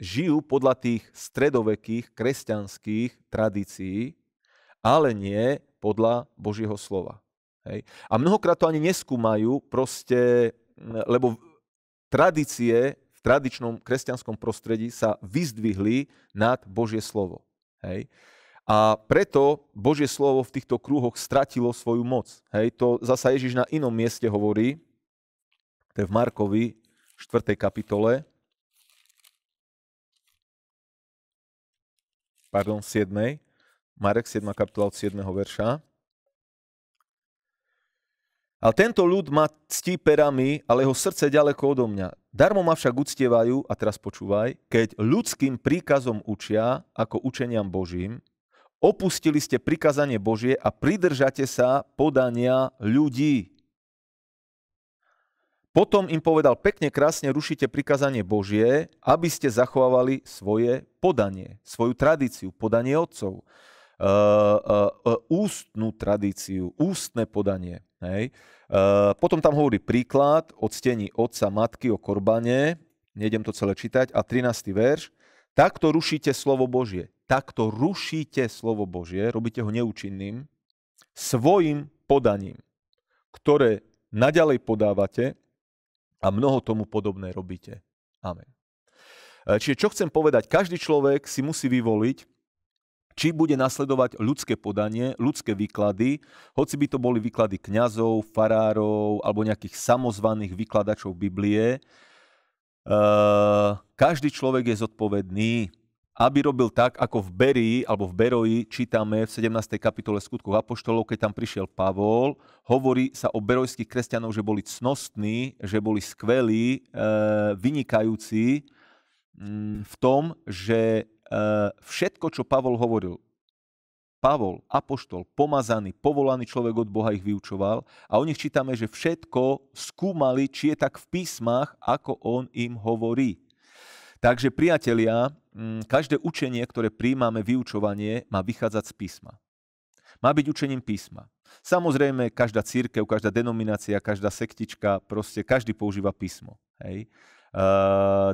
S1: žijú podľa tých stredovekých kresťanských tradícií, ale nie podľa Božieho slova. Hej. A mnohokrát to ani neskúmajú, proste, lebo tradície v tradičnom kresťanskom prostredí sa vyzdvihli nad Božie slovo. Hej. A preto Božie slovo v týchto krúhoch stratilo svoju moc. Hej. To zasa Ježiš na inom mieste hovorí, to je v Markovi 4. kapitole, pardon, 7. Marek 7. kapitola od 7. verša. Ale tento ľud ma ctí perami, ale jeho srdce ďaleko odo mňa. Darmo ma však uctievajú, a teraz počúvaj, keď ľudským príkazom učia, ako učeniam Božím, opustili ste prikazanie Božie a pridržate sa podania ľudí. Potom im povedal pekne, krásne rušite prikázanie Božie, aby ste zachovávali svoje podanie, svoju tradíciu, podanie otcov, e, e, e, Ústnu ústnú tradíciu, ústne podanie. Hej. potom tam hovorí príklad od ctení otca, matky, o korbane, nejdem to celé čítať, a 13. verš. Takto rušíte slovo Božie. Takto rušíte slovo Božie, robíte ho neúčinným, svojim podaním, ktoré naďalej podávate, a mnoho tomu podobné robíte. Amen. E, čiže čo chcem povedať, každý človek si musí vyvoliť, či bude nasledovať ľudské podanie, ľudské výklady, hoci by to boli výklady kňazov, farárov alebo nejakých samozvaných vykladačov Biblie. E, každý človek je zodpovedný aby robil tak, ako v Berii, alebo v Beroji čítame v 17. kapitole skutkov Apoštolov, keď tam prišiel Pavol, hovorí sa o berojských kresťanov, že boli cnostní, že boli skvelí, e, vynikajúci mm, v tom, že e, všetko, čo Pavol hovoril, Pavol, Apoštol, pomazaný, povolaný človek od Boha ich vyučoval a o nich čítame, že všetko skúmali, či je tak v písmach, ako on im hovorí. Takže priatelia, mm, každé učenie, ktoré príjmame, vyučovanie, má vychádzať z písma. Má byť učením písma. Samozrejme, každá církev, každá denominácia, každá sektička, proste každý používa písmo. Hej?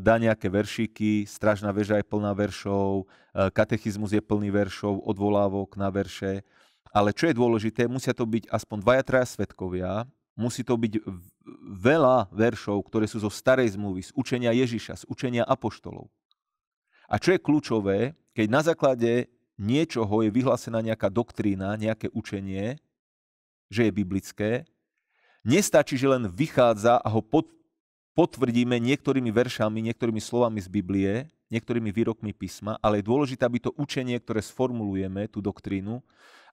S1: dá nejaké veršíky, stražná väža je plná veršov, uh, katechizmus je plný veršov, odvolávok na verše. Ale čo je dôležité, musia to byť aspoň dvaja, traja svetkovia, musí to byť veľa veršov, ktoré sú zo starej zmluvy, z učenia Ježiša, z učenia apoštolov. A čo je kľúčové, keď na základe niečoho je vyhlásená nejaká doktrína, nejaké učenie, že je biblické, nestačí, že len vychádza a ho potvrdíme niektorými veršami, niektorými slovami z Biblie, niektorými výrokmi písma, ale je dôležité, aby to učenie, ktoré sformulujeme, tú doktrínu,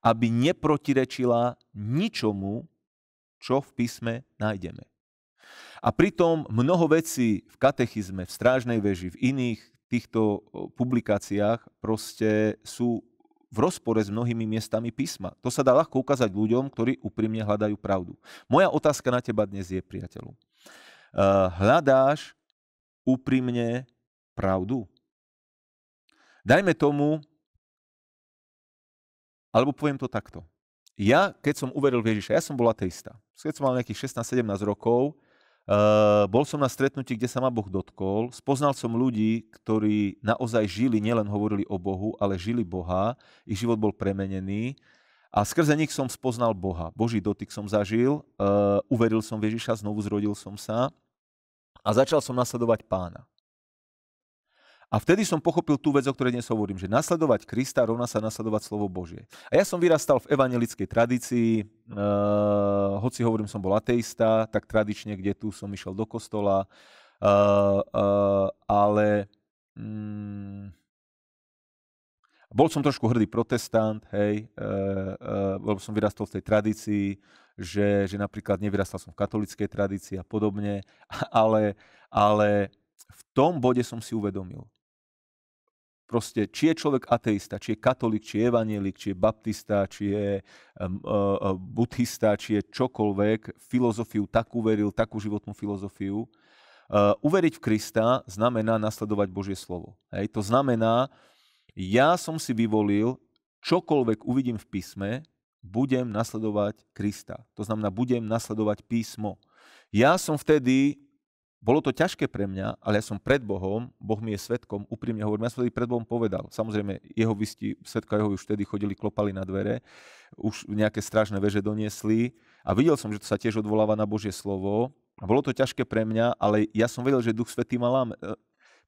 S1: aby neprotirečila ničomu, čo v písme nájdeme. A pritom mnoho vecí v katechizme, v strážnej veži, v iných týchto publikáciách proste sú v rozpore s mnohými miestami písma. To sa dá ľahko ukázať ľuďom, ktorí úprimne hľadajú pravdu. Moja otázka na teba dnes je, priateľu. Eh, hľadáš úprimne pravdu? Dajme tomu, alebo poviem to takto ja, keď som uveril v Ježiša, ja som bol ateista. Keď som mal nejakých 16-17 rokov, Uh, bol som na stretnutí, kde sa ma Boh dotkol. Spoznal som ľudí, ktorí naozaj žili, nielen hovorili o Bohu, ale žili Boha. Ich život bol premenený. A skrze nich som spoznal Boha. Boží dotyk som zažil, uh, uveril som v Ježiša, znovu zrodil som sa a začal som nasledovať pána. A vtedy som pochopil tú vec, o ktorej dnes hovorím, že nasledovať Krista rovná sa nasledovať slovo Božie. A ja som vyrastal v evangelickej tradícii, e, hoci hovorím, som bol ateista, tak tradične, kde tu som išiel do kostola, e, e, ale mm, bol som trošku hrdý protestant, hej, e, e, lebo som vyrastol v tej tradícii, že, že napríklad nevyrastal som v katolickej tradícii a podobne, ale, ale v tom bode som si uvedomil, proste, či je človek ateista, či je katolík, či je evanielik, či je baptista, či je um, uh, e, e, buddhista, či je čokoľvek, filozofiu takú veril, takú životnú filozofiu. Uh, uveriť v Krista znamená nasledovať Božie slovo. Hej? To znamená, ja som si vyvolil, čokoľvek uvidím v písme, budem nasledovať Krista. To znamená, budem nasledovať písmo. Ja som vtedy bolo to ťažké pre mňa, ale ja som pred Bohom, Boh mi je svetkom, úprimne hovorím, ja som pred Bohom povedal. Samozrejme, jeho vysti, svetka jeho už vtedy chodili, klopali na dvere, už nejaké strážne veže doniesli a videl som, že to sa tiež odvoláva na Božie slovo. A bolo to ťažké pre mňa, ale ja som vedel, že Duch Svetý mal. E,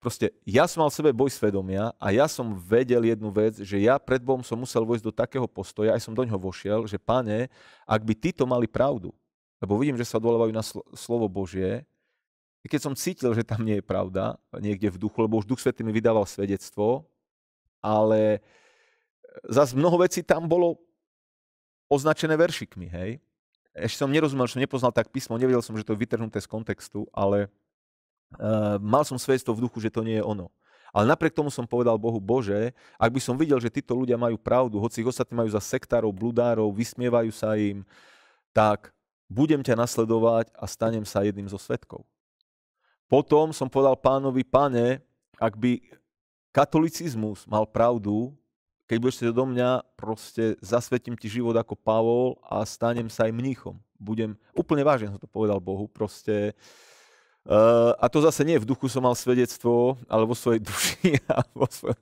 S1: proste ja som mal v sebe boj svedomia a ja som vedel jednu vec, že ja pred Bohom som musel vojsť do takého postoja, aj som do ňoho vošiel, že pane, ak by títo mali pravdu, lebo vidím, že sa odvolávajú na slovo Božie, keď som cítil, že tam nie je pravda, niekde v duchu, lebo už Duch Svetý mi vydával svedectvo, ale e, zas mnoho vecí tam bolo označené veršikmi, hej. Ešte som nerozumel, že som nepoznal tak písmo, nevedel som, že to je vytrhnuté z kontextu, ale e, mal som svedectvo v duchu, že to nie je ono. Ale napriek tomu som povedal Bohu, Bože, ak by som videl, že títo ľudia majú pravdu, hoci ich ostatní majú za sektárov, bludárov, vysmievajú sa im, tak budem ťa nasledovať a stanem sa jedným zo svetkov. Potom som povedal pánovi, pane, ak by katolicizmus mal pravdu, keď budeš do mňa, proste zasvetím ti život ako Pavol a stanem sa aj mníchom. Budem, úplne vážne som to povedal Bohu, proste. Uh, a to zase nie v duchu som mal svedectvo, ale vo svojej duši a vo, svoj,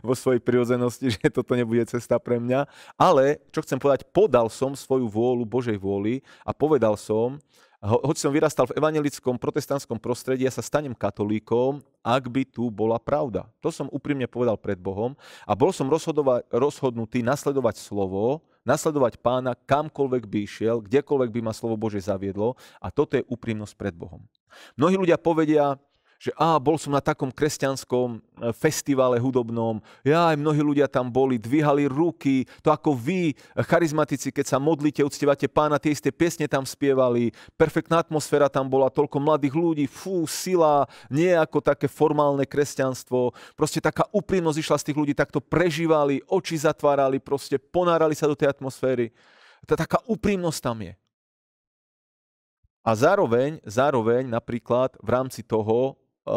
S1: vo svojej prirodzenosti, že toto nebude cesta pre mňa. Ale, čo chcem povedať, podal som svoju vôľu Božej vôli a povedal som, ho, som vyrastal v evangelickom protestantskom prostredí, ja sa stanem katolíkom, ak by tu bola pravda. To som úprimne povedal pred Bohom a bol som rozhodova- rozhodnutý nasledovať slovo, nasledovať pána, kamkoľvek by išiel, kdekoľvek by ma slovo Bože zaviedlo a toto je úprimnosť pred Bohom. Mnohí ľudia povedia, že a bol som na takom kresťanskom e, festivale hudobnom, ja aj mnohí ľudia tam boli, dvíhali ruky, to ako vy, charizmatici, keď sa modlíte, uctievate pána, tie isté piesne tam spievali, perfektná atmosféra tam bola, toľko mladých ľudí, fú, sila, nie ako také formálne kresťanstvo, proste taká úprimnosť išla z tých ľudí, takto prežívali, oči zatvárali, proste ponárali sa do tej atmosféry. Tá taká úprimnosť tam je. A zároveň, zároveň napríklad v rámci toho E, e,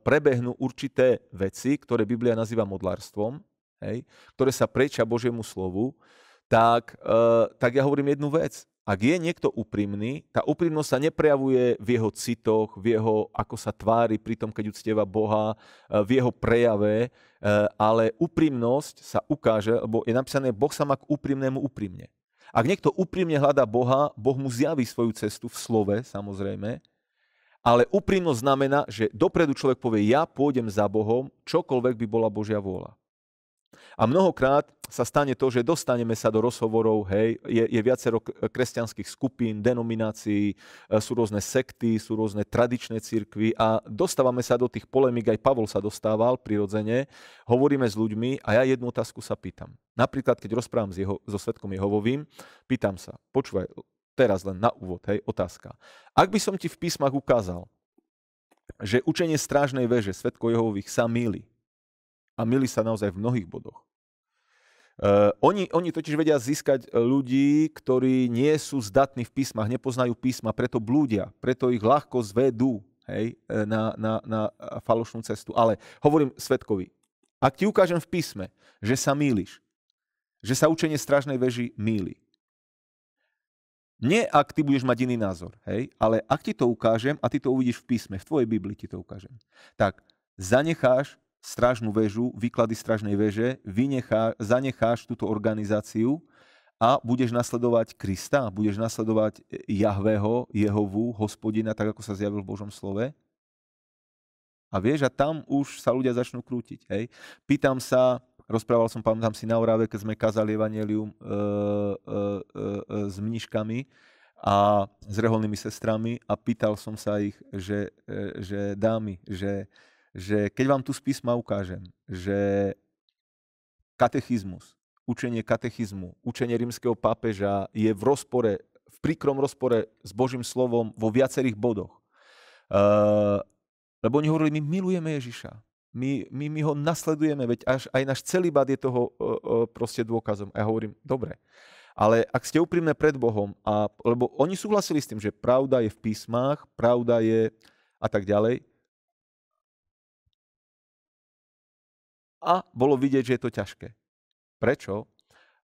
S1: prebehnú určité veci, ktoré Biblia nazýva modlárstvom, hej, ktoré sa prečia Božiemu slovu, tak, e, tak ja hovorím jednu vec. Ak je niekto úprimný, tá úprimnosť sa neprejavuje v jeho citoch, v jeho, ako sa tvári pri tom, keď uctieva Boha, v jeho prejave, ale úprimnosť sa ukáže, lebo je napísané, Boh sa má k úprimnému úprimne. Ak niekto úprimne hľadá Boha, Boh mu zjaví svoju cestu v slove, samozrejme, ale úprimnosť znamená, že dopredu človek povie, ja pôjdem za Bohom, čokoľvek by bola Božia vôľa. A mnohokrát sa stane to, že dostaneme sa do rozhovorov, hej, je, je viacero kresťanských skupín, denominácií, e, sú rôzne sekty, sú rôzne tradičné cirkvy a dostávame sa do tých polemik, aj Pavol sa dostával prirodzene, hovoríme s ľuďmi a ja jednu otázku sa pýtam. Napríklad, keď rozprávam s jeho, so svetkom Jehovovým, pýtam sa, počúvaj, teraz len na úvod, hej, otázka. Ak by som ti v písmach ukázal, že učenie strážnej väže Svetko Jehových sa mýli, a mýli sa naozaj v mnohých bodoch, Uh, oni, oni totiž vedia získať e, ľudí, ktorí nie sú zdatní v písmach, nepoznajú písma, preto blúdia, preto ich ľahko zvedú hej, e, na, na, na falošnú cestu. Ale hovorím svetkovi, ak ti ukážem v písme, že sa mýliš, že sa učenie stražnej veži mýli, nie, ak ty budeš mať iný názor, hej, ale ak ti to ukážem a ty to uvidíš v písme, v tvojej Biblii ti to ukážem, tak zanecháš stražnú väžu, výklady stražnej väže, vynechá, zanecháš túto organizáciu a budeš nasledovať Krista, budeš nasledovať Jahvého, Jehovu, hospodina, tak ako sa zjavil v Božom slove. A vieš, a tam už sa ľudia začnú krútiť. Hej. Pýtam sa Rozprával som, pamätám si, na Orave, keď sme kazali evanelium e, e, e, e, s mniškami a s reholnými sestrami a pýtal som sa ich, že, e, že dámy, že, že keď vám tu z písma ukážem, že katechizmus, učenie katechizmu, učenie rímskeho pápeža je v rozpore, v príkrom rozpore s Božím slovom vo viacerých bodoch. E, lebo oni hovorili, my milujeme Ježiša, my, my, my ho nasledujeme, veď až, aj náš celý bad je toho uh, uh, proste dôkazom. A ja hovorím, dobre, ale ak ste úprimné pred Bohom, a, lebo oni súhlasili s tým, že pravda je v písmách, pravda je a tak ďalej. A bolo vidieť, že je to ťažké. Prečo?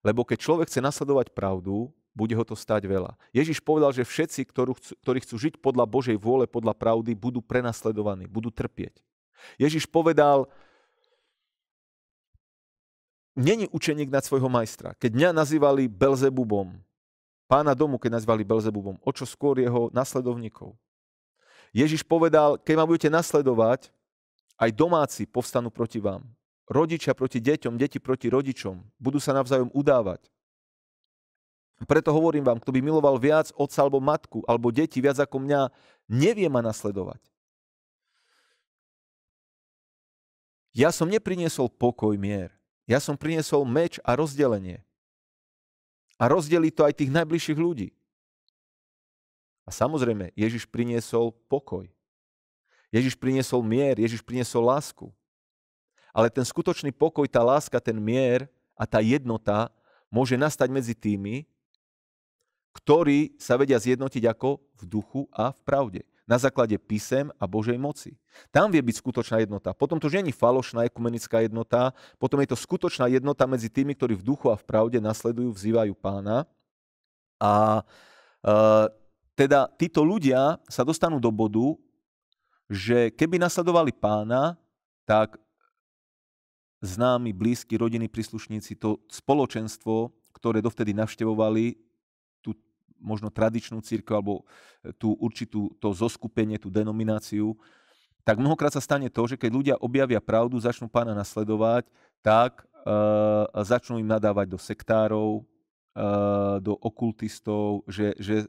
S1: Lebo keď človek chce nasledovať pravdu, bude ho to stať veľa. Ježiš povedal, že všetci, ktorí chcú, ktorí chcú žiť podľa Božej vôle, podľa pravdy, budú prenasledovaní, budú trpieť. Ježiš povedal, není učeník nad svojho majstra. Keď mňa nazývali Belzebubom, pána domu, keď nazývali Belzebubom, o čo skôr jeho nasledovníkov. Ježiš povedal, keď ma budete nasledovať, aj domáci povstanú proti vám. Rodičia proti deťom, deti proti rodičom. Budú sa navzájom udávať. Preto hovorím vám, kto by miloval viac otca alebo matku, alebo deti viac ako mňa, nevie ma nasledovať. Ja som nepriniesol pokoj, mier. Ja som priniesol meč a rozdelenie. A rozdelí to aj tých najbližších ľudí. A samozrejme, Ježiš priniesol pokoj. Ježiš priniesol mier, Ježiš priniesol lásku. Ale ten skutočný pokoj, tá láska, ten mier a tá jednota môže nastať medzi tými, ktorí sa vedia zjednotiť ako v duchu a v pravde na základe písem a Božej moci. Tam vie byť skutočná jednota. Potom to už nie je falošná ekumenická jednota, potom je to skutočná jednota medzi tými, ktorí v duchu a v pravde nasledujú, vzývajú pána. A e, teda títo ľudia sa dostanú do bodu, že keby nasledovali pána, tak známi, blízki, rodiny, príslušníci, to spoločenstvo, ktoré dovtedy navštevovali, možno tradičnú církev alebo e, tú určitú to zoskupenie, tú denomináciu, tak mnohokrát sa stane to, že keď ľudia objavia pravdu, začnú pána nasledovať, tak e, začnú im nadávať do sektárov, e, do okultistov, že, že e,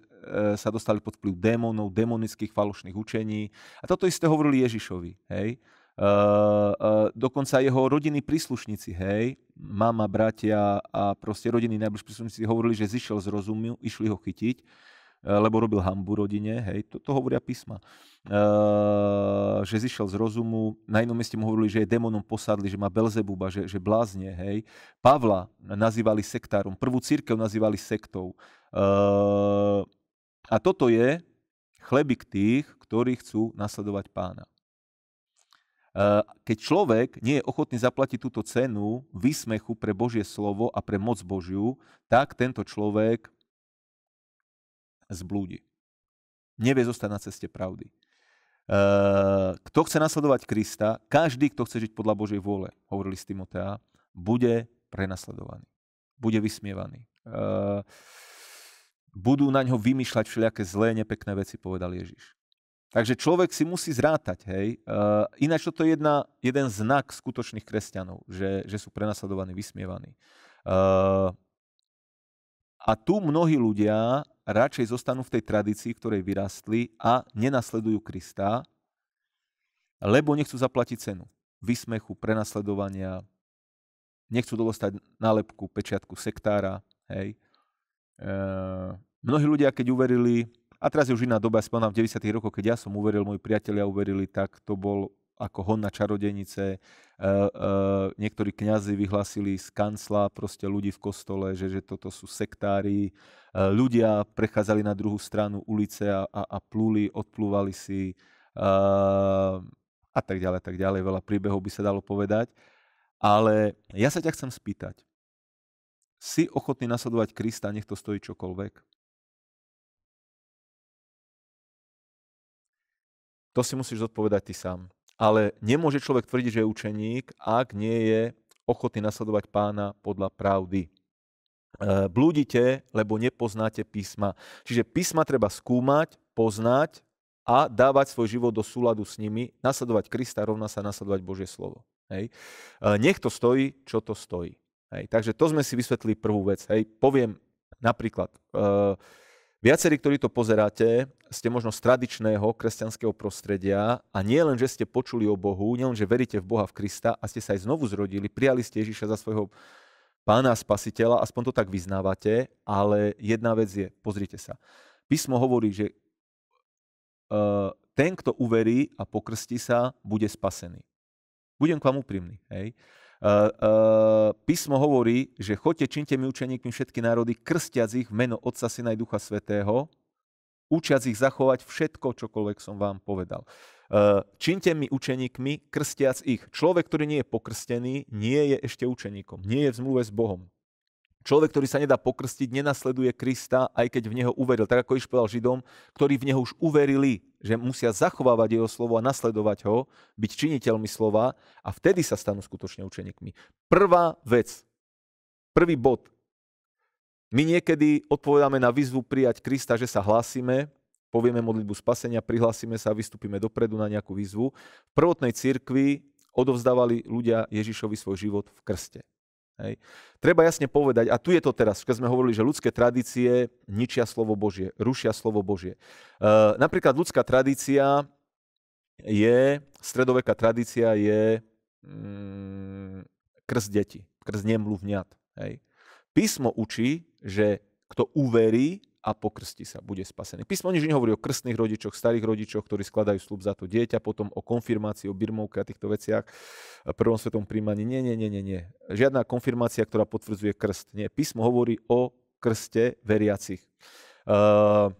S1: sa dostali pod vplyv démonov, demonických falošných učení. A toto isté hovorili Ježišovi. Hej? Uh, dokonca jeho rodinní príslušníci, hej, mama, bratia a proste rodinní najbližší príslušníci hovorili, že zišiel z rozumu, išli ho chytiť, eh, lebo robil hambu rodine, hej, to, to hovoria písma. Uh, že zišiel z rozumu, na inom mieste mu hovorili, že je démonom posadli, že má Belzebuba, že, že blázne, hej. Pavla nazývali sektárom, prvú církev nazývali sektou. Uh, a toto je chlebik tých, ktorí chcú nasledovať pána. Eh, keď človek nie je ochotný zaplatiť túto cenu výsmechu pre Božie slovo a pre moc Božiu, tak tento človek zblúdi. Nevie zostať na ceste pravdy. Eh, kto chce nasledovať Krista, každý, kto chce žiť podľa Božej vôle, hovorili z Timotea, bude prenasledovaný, bude vysmievaný. Eh, budú na ňo vymýšľať všelijaké zlé, nepekné veci, povedal Ježiš. Takže človek si musí zrátať, hej. Uh, ináč toto je jedna, jeden znak skutočných kresťanov, že, že sú prenasledovaní, vysmievaní. Uh, a tu mnohí ľudia radšej zostanú v tej tradícii, v ktorej vyrastli a nenasledujú Krista, lebo nechcú zaplatiť cenu vysmechu, prenasledovania, nechcú dostať nálepku, pečiatku sektára. Hej. Uh, mnohí ľudia, keď uverili a teraz je už iná doba, spomínam v 90. rokoch, keď ja som uveril, moji priatelia uverili, tak to bol ako hon na čarodenice. E, e, niektorí kňazi vyhlasili z kancla proste ľudí v kostole, že, že toto sú sektári. E, ľudia prechádzali na druhú stranu ulice a, a, a plúli, odplúvali si e, a tak ďalej, tak ďalej. Veľa príbehov by sa dalo povedať. Ale ja sa ťa chcem spýtať. Si ochotný nasledovať Krista, nech to stojí čokoľvek? To si musíš zodpovedať ty sám. Ale nemôže človek tvrdiť, že je učeník, ak nie je ochotný nasledovať pána podľa pravdy. E, blúdite, lebo nepoznáte písma. Čiže písma treba skúmať, poznať a dávať svoj život do súladu s nimi. Nasledovať Krista rovná sa nasledovať Božie slovo. Hej. E, nech to stojí, čo to stojí. Hej. Takže to sme si vysvetlili prvú vec. Hej. Poviem napríklad, e, Viacerí, ktorí to pozeráte, ste možno z tradičného kresťanského prostredia a nie len, že ste počuli o Bohu, nie len, že veríte v Boha, v Krista a ste sa aj znovu zrodili, prijali ste Ježiša za svojho pána a spasiteľa, aspoň to tak vyznávate, ale jedna vec je, pozrite sa, písmo hovorí, že e, ten, kto uverí a pokrstí sa, bude spasený. Budem k vám úprimný. Hej? písmo hovorí, že chodte, činte mi učeníkmi všetky národy, krstiac ich v meno Otca, Syna i Ducha Svetého, učiac ich zachovať všetko, čokoľvek som vám povedal. Činte mi učeníkmi, krstiac ich. Človek, ktorý nie je pokrstený, nie je ešte učeníkom. Nie je v zmluve s Bohom. Človek, ktorý sa nedá pokrstiť, nenasleduje Krista, aj keď v neho uveril. Tak ako iš povedal Židom, ktorí v neho už uverili, že musia zachovávať jeho slovo a nasledovať ho, byť činiteľmi slova a vtedy sa stanú skutočne učenikmi. Prvá vec, prvý bod. My niekedy odpovedáme na výzvu prijať Krista, že sa hlásime, povieme modlitbu spasenia, prihlásime sa a vystúpime dopredu na nejakú výzvu. V prvotnej cirkvi odovzdávali ľudia Ježišovi svoj život v krste. Hej. Treba jasne povedať, a tu je to teraz, keď sme hovorili, že ľudské tradície ničia slovo Božie, rušia slovo Božie. E, napríklad ľudská tradícia je, stredoveká tradícia je mm, krst deti, krst nemluvňat. Hej. Písmo učí, že kto uverí a pokrsti sa, bude spasený. Písmo nič nehovorí o krstných rodičoch, starých rodičoch, ktorí skladajú slub za to dieťa, potom o konfirmácii, o birmovke a týchto veciach, prvom svetom príjmaní. Nie, nie, nie, nie, nie. Žiadna konfirmácia, ktorá potvrdzuje krst. Nie, písmo hovorí o krste veriacich. Uh,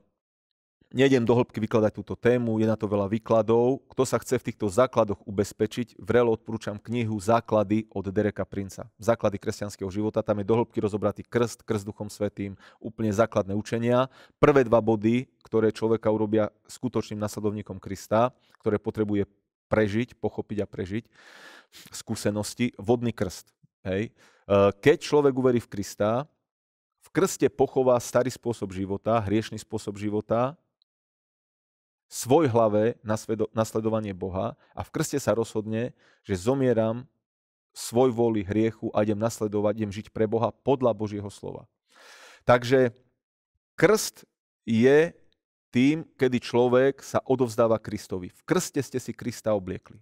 S1: Nejdem do hĺbky vykladať túto tému, je na to veľa výkladov. Kto sa chce v týchto základoch ubezpečiť, vrelo odporúčam knihu Základy od Dereka Princa. Základy kresťanského života, tam je do hĺbky rozobratý krst, krst duchom svetým, úplne základné učenia. Prvé dva body, ktoré človeka urobia skutočným nasledovníkom Krista, ktoré potrebuje prežiť, pochopiť a prežiť, skúsenosti, vodný krst. Hej. E, keď človek uverí v Krista, v krste pochová starý spôsob života, hriešný spôsob života, svoj hlave nasledovanie Boha a v krste sa rozhodne, že zomieram svoj vôli hriechu a idem nasledovať, idem žiť pre Boha podľa Božieho slova. Takže krst je tým, kedy človek sa odovzdáva Kristovi. V krste ste si Krista obliekli.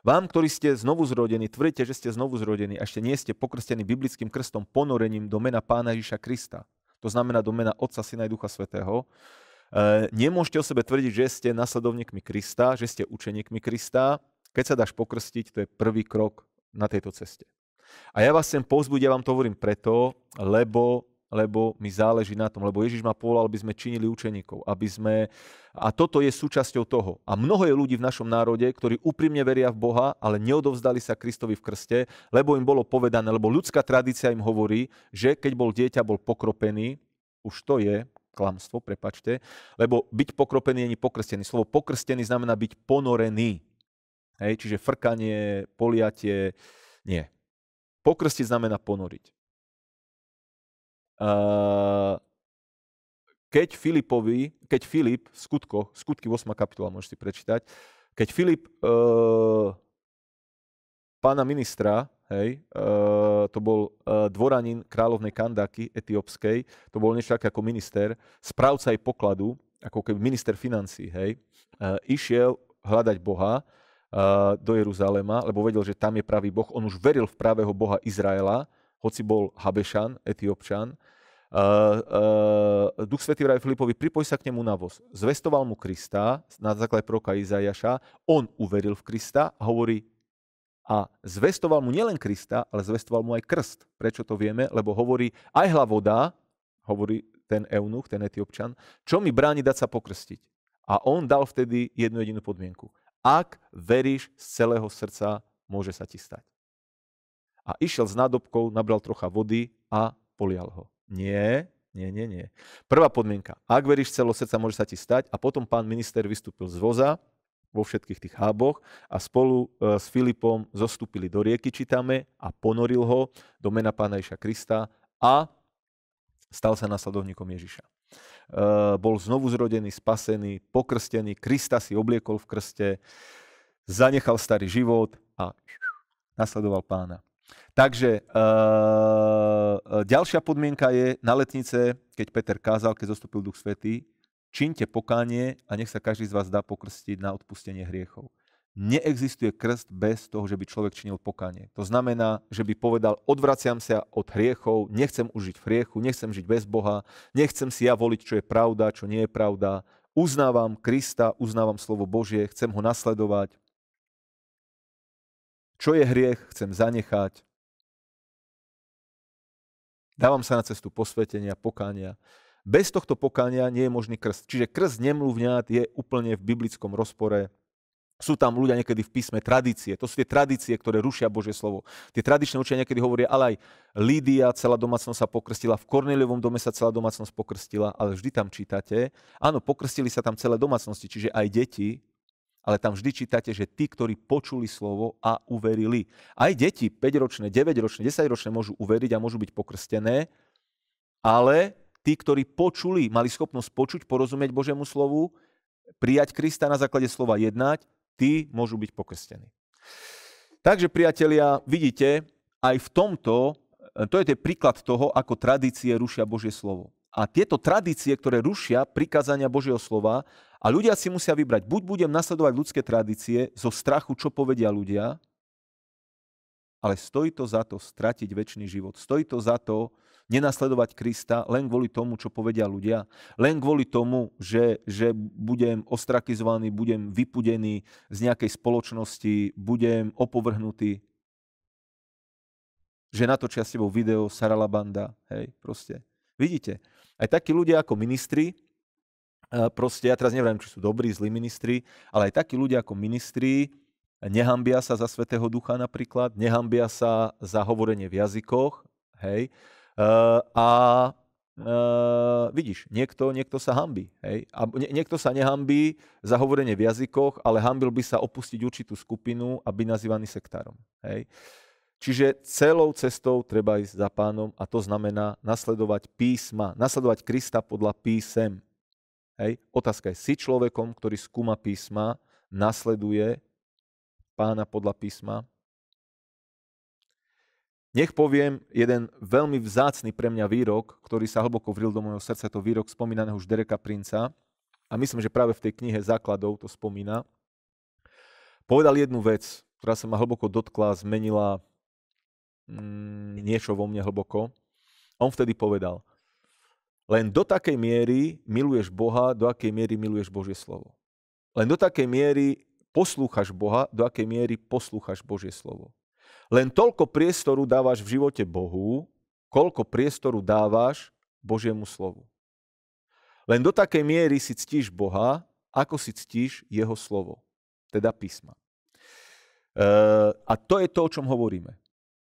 S1: Vám, ktorí ste znovu zrodení, tvrdíte, že ste znovu zrodení a ešte nie ste pokrstení biblickým krstom ponorením do mena Pána Ježiša Krista. To znamená do mena Otca, Syna i Ducha Svetého E, nemôžete o sebe tvrdiť, že ste nasledovníkmi Krista, že ste učeníkmi Krista. Keď sa dáš pokrstiť, to je prvý krok na tejto ceste. A ja vás sem povzbudiť, ja vám to hovorím preto, lebo lebo mi záleží na tom, lebo Ježiš ma povolal, aby sme činili učeníkov, aby sme... A toto je súčasťou toho. A mnoho je ľudí v našom národe, ktorí úprimne veria v Boha, ale neodovzdali sa Kristovi v krste, lebo im bolo povedané, lebo ľudská tradícia im hovorí, že keď bol dieťa, bol pokropený, už to je klamstvo, prepačte, lebo byť pokropený ani pokrstený. Slovo pokrstený znamená byť ponorený. Hej, čiže frkanie, poliatie, nie. Pokrstiť znamená ponoriť. Uh, keď Filipovi, keď Filip, skutko, skutky 8. kapitola môžete prečítať, keď Filip uh, pána ministra, hej, uh, to bol uh, e, dvoranin kráľovnej Kandaky etiópskej, to bol niečo také ako minister, správca aj pokladu, ako keby minister financí, hej, uh, išiel hľadať Boha uh, do Jeruzalema, lebo vedel, že tam je pravý Boh. On už veril v pravého Boha Izraela, hoci bol Habešan, etiópčan. Uh, uh, Duch Svetý vraj Filipovi, pripoj sa k nemu na voz. Zvestoval mu Krista na základe proka Izajaša, on uveril v Krista a hovorí, a zvestoval mu nielen Krista, ale zvestoval mu aj krst. Prečo to vieme? Lebo hovorí aj hlavoda, hovorí ten eunuch, ten etiopčan, čo mi bráni dať sa pokrstiť. A on dal vtedy jednu jedinú podmienku. Ak veríš z celého srdca, môže sa ti stať. A išiel s nádobkou, nabral trocha vody a polial ho. Nie, nie, nie, nie. Prvá podmienka. Ak veríš z celého srdca, môže sa ti stať. A potom pán minister vystúpil z voza vo všetkých tých háboch a spolu e, s Filipom zostúpili do rieky, čítame, a ponoril ho do mena pána Ježa Krista a stal sa nasledovníkom Ježiša. E, bol znovu zrodený, spasený, pokrstený, Krista si obliekol v krste, zanechal starý život a nasledoval pána. Takže e, ďalšia podmienka je na letnice, keď Peter kázal, keď zostúpil Duch Svetý, Čiňte pokánie a nech sa každý z vás dá pokrstiť na odpustenie hriechov. Neexistuje krst bez toho, že by človek činil pokanie. To znamená, že by povedal, odvraciam sa od hriechov, nechcem už žiť v hriechu, nechcem žiť bez Boha, nechcem si ja voliť, čo je pravda, čo nie je pravda. Uznávam Krista, uznávam slovo Božie, chcem ho nasledovať. Čo je hriech, chcem zanechať. Dávam sa na cestu posvetenia, pokánia. Bez tohto pokania nie je možný krst. Čiže krst nemluvňat je úplne v biblickom rozpore sú tam ľudia niekedy v písme tradície. To sú tie tradície, ktoré rušia Božie slovo. Tie tradičné učenia niekedy hovoria, ale aj Lídia, celá domácnosť sa pokrstila, v Korneliovom dome sa celá domácnosť pokrstila, ale vždy tam čítate, áno, pokrstili sa tam celé domácnosti, čiže aj deti, ale tam vždy čítate, že tí, ktorí počuli slovo a uverili. Aj deti 5-ročné, 9-ročné, 10-ročné môžu uveriť a môžu byť pokrstené, ale tí, ktorí počuli, mali schopnosť počuť, porozumieť Božiemu slovu, prijať Krista na základe slova jednať, tí môžu byť pokrstení. Takže, priatelia, vidíte, aj v tomto, e, to je ten príklad toho, ako tradície rušia Božie slovo. A tieto tradície, ktoré rušia prikázania Božieho slova, a ľudia si musia vybrať, buď budem nasledovať ľudské tradície zo strachu, čo povedia ľudia, ale stojí to za to stratiť väčší život. Stojí to za to nenasledovať Krista len kvôli tomu, čo povedia ľudia, len kvôli tomu, že, že budem ostrakizovaný, budem vypudený z nejakej spoločnosti, budem opovrhnutý. Že natočia s tebou video Saralabanda, hej, proste. Vidíte, aj takí ľudia ako ministri, e, proste, ja teraz neviem, či sú dobrí, zlí ministri, ale aj takí ľudia ako ministri, nehambia sa za Svetého Ducha napríklad, nehambia sa za hovorenie v jazykoch, hej, Uh, a Uh, vidíš, niekto, niekto sa hambí. Hej? A nie, niekto sa nehambí za hovorenie v jazykoch, ale hambil by sa opustiť určitú skupinu a byť nazývaný sektárom. Hej? Čiže celou cestou treba ísť za pánom a to znamená nasledovať písma, nasledovať Krista podľa písem. Hej? Otázka je, si človekom, ktorý skúma písma, nasleduje pána podľa písma, nech poviem jeden veľmi vzácny pre mňa výrok, ktorý sa hlboko vril do môjho srdca, to výrok spomínaného už Dereka Princa. A myslím, že práve v tej knihe Základov to spomína. Povedal jednu vec, ktorá sa ma hlboko dotkla, zmenila mm, niečo vo mne hlboko. On vtedy povedal, len do takej miery miluješ Boha, do akej miery miluješ Božie slovo. Len do takej miery poslúchaš Boha, do akej miery poslúchaš Božie slovo. Len toľko priestoru dávaš v živote Bohu, koľko priestoru dávaš Božiemu slovu. Len do takej miery si ctíš Boha, ako si ctíš Jeho slovo, teda písma. E, a to je to, o čom hovoríme.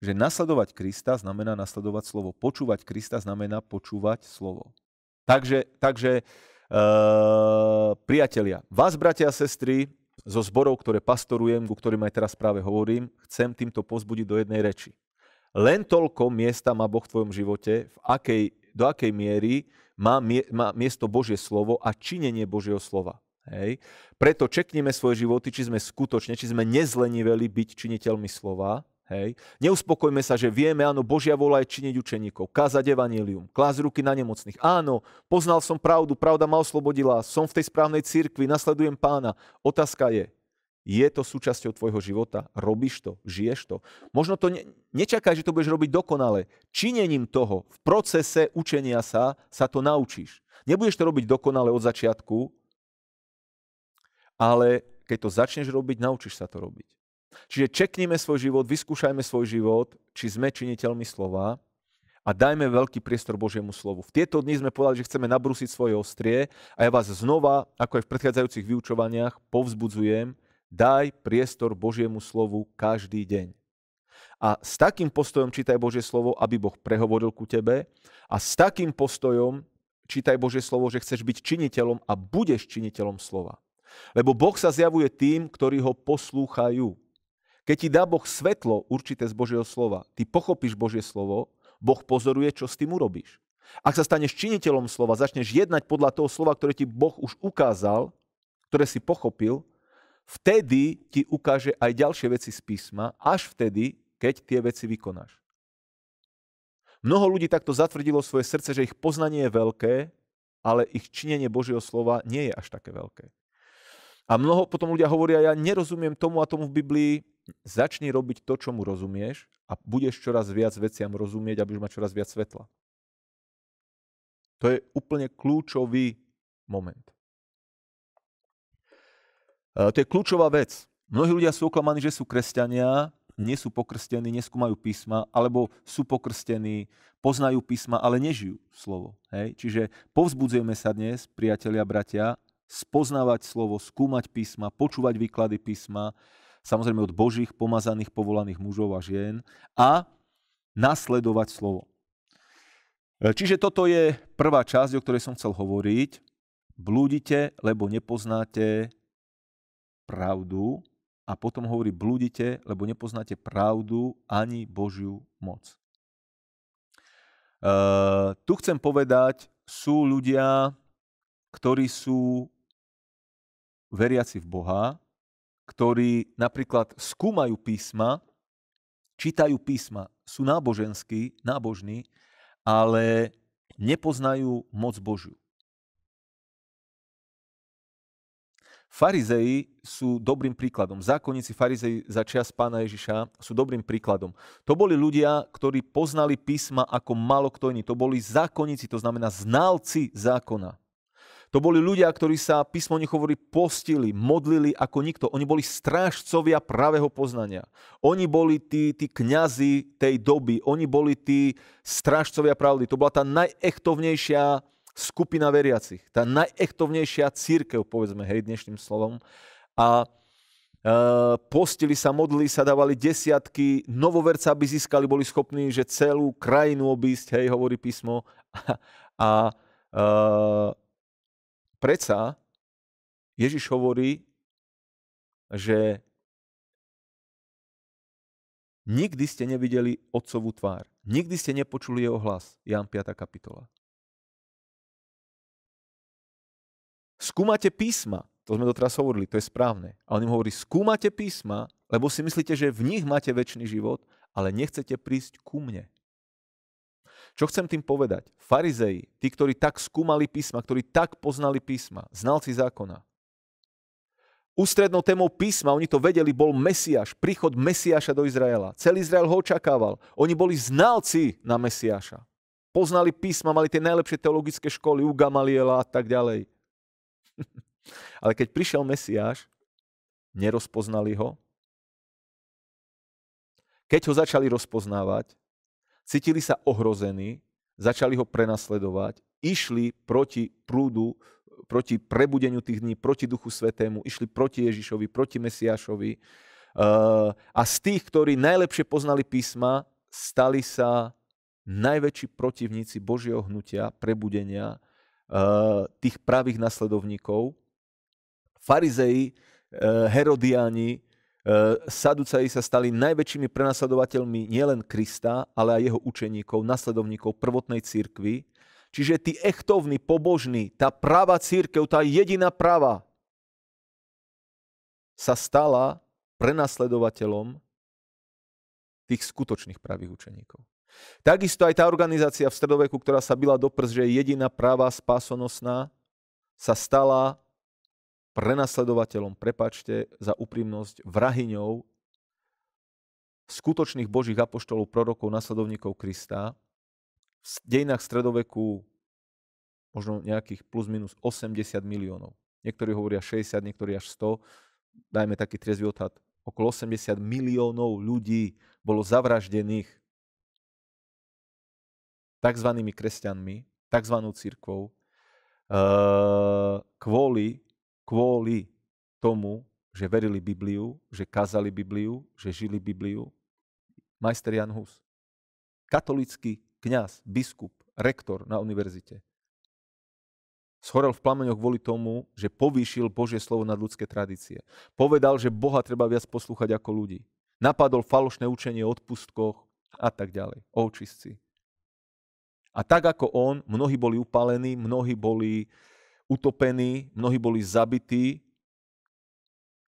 S1: Že nasledovať Krista znamená nasledovať slovo. Počúvať Krista znamená počúvať slovo. Takže, takže e, priatelia, vás, bratia a sestry, zo zborov, ktoré pastorujem, ku ktorým aj teraz práve hovorím, chcem týmto pozbudiť do jednej reči. Len toľko miesta má Boh v tvojom živote, v akej, do akej miery má, mie, má miesto Božie slovo a činenie Božieho slova. Hej. Preto čeknime svoje životy, či sme skutočne, či sme nezleniveli byť činiteľmi slova Hej. Neuspokojme sa, že vieme, áno, Božia vola je činiť učeníkov, kázať evanílium, klás ruky na nemocných. Áno, poznal som pravdu, pravda ma oslobodila, som v tej správnej cirkvi, nasledujem pána. Otázka je, je to súčasťou tvojho života? Robíš to? Žiješ to? Možno to ne, nečakaj, že to budeš robiť dokonale. Činením toho, v procese učenia sa, sa to naučíš. Nebudeš to robiť dokonale od začiatku, ale keď to začneš robiť, naučíš sa to robiť. Čiže čeknime svoj život, vyskúšajme svoj život, či sme činiteľmi slova a dajme veľký priestor Božiemu slovu. V tieto dni sme povedali, že chceme nabrúsiť svoje ostrie a ja vás znova, ako aj v predchádzajúcich vyučovaniach, povzbudzujem, daj priestor Božiemu slovu každý deň. A s takým postojom čítaj Božie slovo, aby Boh prehovoril ku tebe a s takým postojom čítaj Božie slovo, že chceš byť činiteľom a budeš činiteľom slova. Lebo Boh sa zjavuje tým, ktorí ho poslúchajú. Keď ti dá Boh svetlo určité z Božieho slova, ty pochopíš Božie slovo, Boh pozoruje, čo s tým urobíš. Ak sa staneš činiteľom slova, začneš jednať podľa toho slova, ktoré ti Boh už ukázal, ktoré si pochopil, vtedy ti ukáže aj ďalšie veci z písma, až vtedy, keď tie veci vykonáš. Mnoho ľudí takto zatvrdilo svoje srdce, že ich poznanie je veľké, ale ich činenie Božieho slova nie je až také veľké. A mnoho potom ľudia hovoria, ja nerozumiem tomu a tomu v Biblii, začni robiť to, čo mu rozumieš a budeš čoraz viac veciam rozumieť a budeš mať čoraz viac svetla. To je úplne kľúčový moment. E, to je kľúčová vec. Mnohí ľudia sú oklamaní, že sú kresťania, nie sú pokrstení, neskúmajú písma, alebo sú pokrstení, poznajú písma, ale nežijú slovo. Hej? Čiže povzbudzujeme sa dnes, priatelia, bratia, spoznávať slovo, skúmať písma, počúvať výklady písma, samozrejme od božích pomazaných povolaných mužov a žien a nasledovať slovo. E, čiže toto je prvá časť, o ktorej som chcel hovoriť. Blúdite, lebo nepoznáte pravdu. A potom hovorí, blúdite, lebo nepoznáte pravdu ani Božiu moc. E, tu chcem povedať, sú ľudia, ktorí sú veriaci v Boha, ktorí napríklad skúmajú písma, čítajú písma, sú náboženskí, nábožní, ale nepoznajú moc Božiu. Farizei sú dobrým príkladom. Zákonníci farizei za čas pána Ježiša sú dobrým príkladom. To boli ľudia, ktorí poznali písma ako malo kto iný. To boli zákonníci, to znamená znalci zákona. To boli ľudia, ktorí sa, písmo nech hovorí, postili, modlili ako nikto. Oni boli strážcovia pravého poznania. Oni boli tí, tí kňazi tej doby. Oni boli tí strážcovia pravdy. To bola tá najechtovnejšia skupina veriacich. Tá najechtovnejšia církev, povedzme, hej, dnešným slovom. A e, postili sa, modlili sa, dávali desiatky, novoverca, by získali, boli schopní, že celú krajinu obísť, hej, hovorí písmo. A, a e, predsa Ježiš hovorí, že nikdy ste nevideli otcovú tvár. Nikdy ste nepočuli jeho hlas. Jan 5. kapitola. Skúmate písma. To sme doteraz hovorili, to je správne. A on im hovorí, skúmate písma, lebo si myslíte, že v nich máte väčší život, ale nechcete prísť ku mne. Čo chcem tým povedať? Farizei, tí, ktorí tak skúmali písma, ktorí tak poznali písma, znalci zákona. Ústrednou témou písma, oni to vedeli, bol Mesiáš, príchod Mesiáša do Izraela. Celý Izrael ho očakával. Oni boli znalci na Mesiáša. Poznali písma, mali tie najlepšie teologické školy, u Gamaliela a tak ďalej. Ale keď prišiel Mesiáš, nerozpoznali ho. Keď ho začali rozpoznávať, cítili sa ohrození, začali ho prenasledovať, išli proti prúdu, proti prebudeniu tých dní, proti Duchu Svetému, išli proti Ježišovi, proti Mesiášovi. Eh, a z tých, ktorí najlepšie poznali písma, stali sa najväčší protivníci Božieho hnutia, prebudenia, eh, tých pravých nasledovníkov. Farizei, eh, Herodiani E, Saducaji sa stali najväčšími prenasledovateľmi nielen Krista, ale aj jeho učeníkov, nasledovníkov prvotnej církvy. Čiže tí echtovní, pobožní, tá práva církev, tá jediná práva sa stala prenasledovateľom tých skutočných pravých učeníkov. Takisto aj tá organizácia v stredoveku, ktorá sa byla do prs, že je jediná práva spásonosná, sa stala prenasledovateľom, prepačte za úprimnosť, vrahyňou skutočných božích apoštolov, prorokov, nasledovníkov Krista. V dejinách stredoveku možno nejakých plus minus 80 miliónov. Niektorí hovoria 60, niektorí až 100. Dajme taký triezvy odhad. Okolo 80 miliónov ľudí bolo zavraždených takzvanými kresťanmi, tzv. církvou, eh, kvôli kvôli tomu, že verili Bibliu, že kazali Bibliu, že žili Bibliu. Majster Jan Hus, katolický kňaz, biskup, rektor na univerzite, schorel v plameňoch kvôli tomu, že povýšil Božie slovo nad ľudské tradície. Povedal, že Boha treba viac poslúchať ako ľudí. Napadol falošné učenie o odpustkoch a tak ďalej, o očistci. A tak ako on, mnohí boli upálení, mnohí boli utopení, mnohí boli zabití.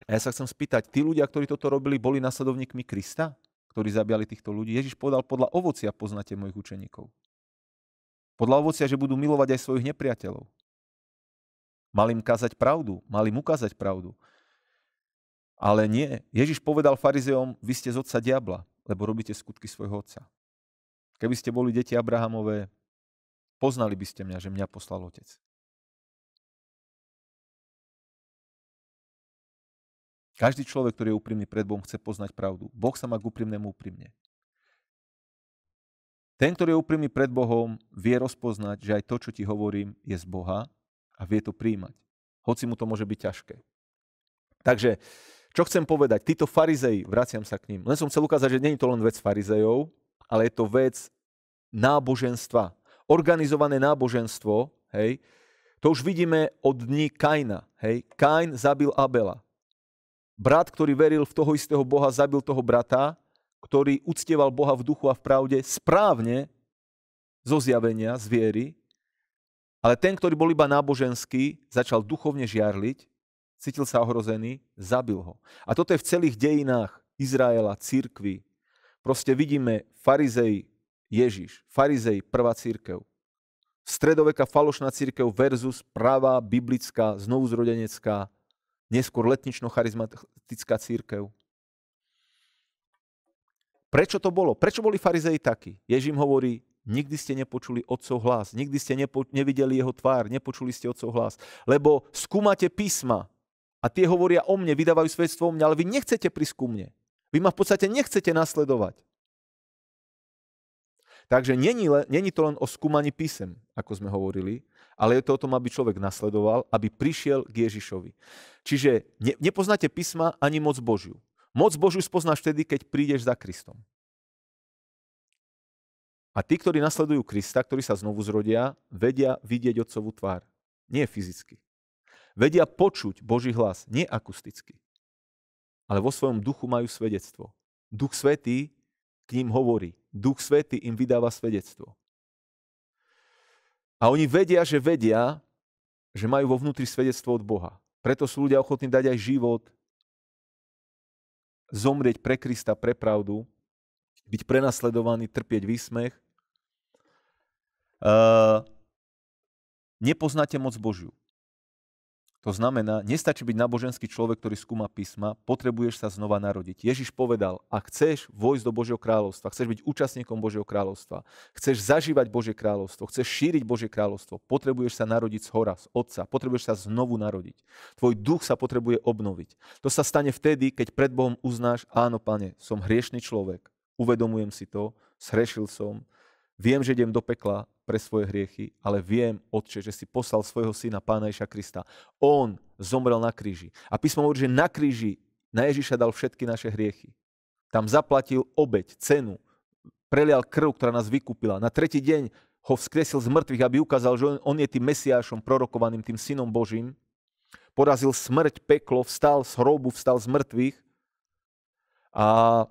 S1: A ja sa chcem spýtať, tí ľudia, ktorí toto robili, boli nasledovníkmi Krista, ktorí zabiali týchto ľudí? Ježiš povedal, podľa ovocia poznáte mojich učeníkov. Podľa ovocia, že budú milovať aj svojich nepriateľov. Mal im kázať pravdu, mal im ukázať pravdu. Ale nie. Ježiš povedal farizeom, vy ste z otca diabla, lebo robíte skutky svojho otca. Keby ste boli deti Abrahamové, poznali by ste mňa, že mňa poslal otec. Každý človek, ktorý je úprimný pred Bohom, chce poznať pravdu. Boh sa má k úprimnému úprimne. Ten, ktorý je úprimný pred Bohom, vie rozpoznať, že aj to, čo ti hovorím, je z Boha a vie to príjmať. Hoci mu to môže byť ťažké. Takže, čo chcem povedať? Títo farizeji, vraciam sa k ním. Len som chcel ukázať, že nie je to len vec farizejov, ale je to vec náboženstva. Organizované náboženstvo, hej, to už vidíme od dní Kaina. Hej. Kain zabil Abela. Brat, ktorý veril v toho istého Boha, zabil toho brata, ktorý uctieval Boha v duchu a v pravde správne zo zjavenia, z viery, ale ten, ktorý bol iba náboženský, začal duchovne žiarliť, cítil sa ohrozený, zabil ho. A toto je v celých dejinách Izraela, církvy. Proste vidíme farizej Ježiš, farizej prvá církev, Stredoveka falošná církev versus pravá, biblická, znovuzrodenecká neskôr letnično-charizmatická církev. Prečo to bolo? Prečo boli farizei takí? Ježím hovorí, nikdy ste nepočuli otcov hlas, nikdy ste nepo- nevideli jeho tvár, nepočuli ste otcov hlas, lebo skúmate písma a tie hovoria o mne, vydávajú svedstvo o mne, ale vy nechcete priskúmne. Vy ma v podstate nechcete nasledovať. Takže není, le, není to len o skúmaní písem, ako sme hovorili, ale je to o tom, aby človek nasledoval, aby prišiel k Ježišovi. Čiže ne, nepoznáte písma ani moc Božiu. Moc Božiu spoznáš vtedy, keď prídeš za Kristom. A tí, ktorí nasledujú Krista, ktorí sa znovu zrodia, vedia vidieť Otcovú tvár. Nie fyzicky. Vedia počuť Boží hlas, nie akusticky. Ale vo svojom duchu majú svedectvo. Duch Svetý k ním hovorí. Duch Svetý im vydáva svedectvo. A oni vedia, že vedia, že majú vo vnútri svedectvo od Boha. Preto sú ľudia ochotní dať aj život, zomrieť pre Krista, pre pravdu, byť prenasledovaný, trpieť výsmech. Uh, nepoznáte moc Božiu. To znamená, nestačí byť náboženský človek, ktorý skúma písma, potrebuješ sa znova narodiť. Ježiš povedal, ak chceš vojsť do Božieho kráľovstva, chceš byť účastníkom Božieho kráľovstva, chceš zažívať Božie kráľovstvo, chceš šíriť Božie kráľovstvo, potrebuješ sa narodiť z hora, z otca, potrebuješ sa znovu narodiť. Tvoj duch sa potrebuje obnoviť. To sa stane vtedy, keď pred Bohom uznáš, áno, pane, som hriešný človek, uvedomujem si to, zhrešil som, viem, že idem do pekla, pre svoje hriechy, ale viem, Otče, že si poslal svojho syna Pána Ježa Krista. On zomrel na kríži. A písmo hovorí, že na kríži na Ježiša dal všetky naše hriechy. Tam zaplatil obeď, cenu, prelial krv, ktorá nás vykúpila. Na tretí deň ho vzkresil z mŕtvych, aby ukázal, že on je tým Mesiášom, prorokovaným, tým synom Božím. Porazil smrť, peklo, vstal z hrobu, vstal z mŕtvych. A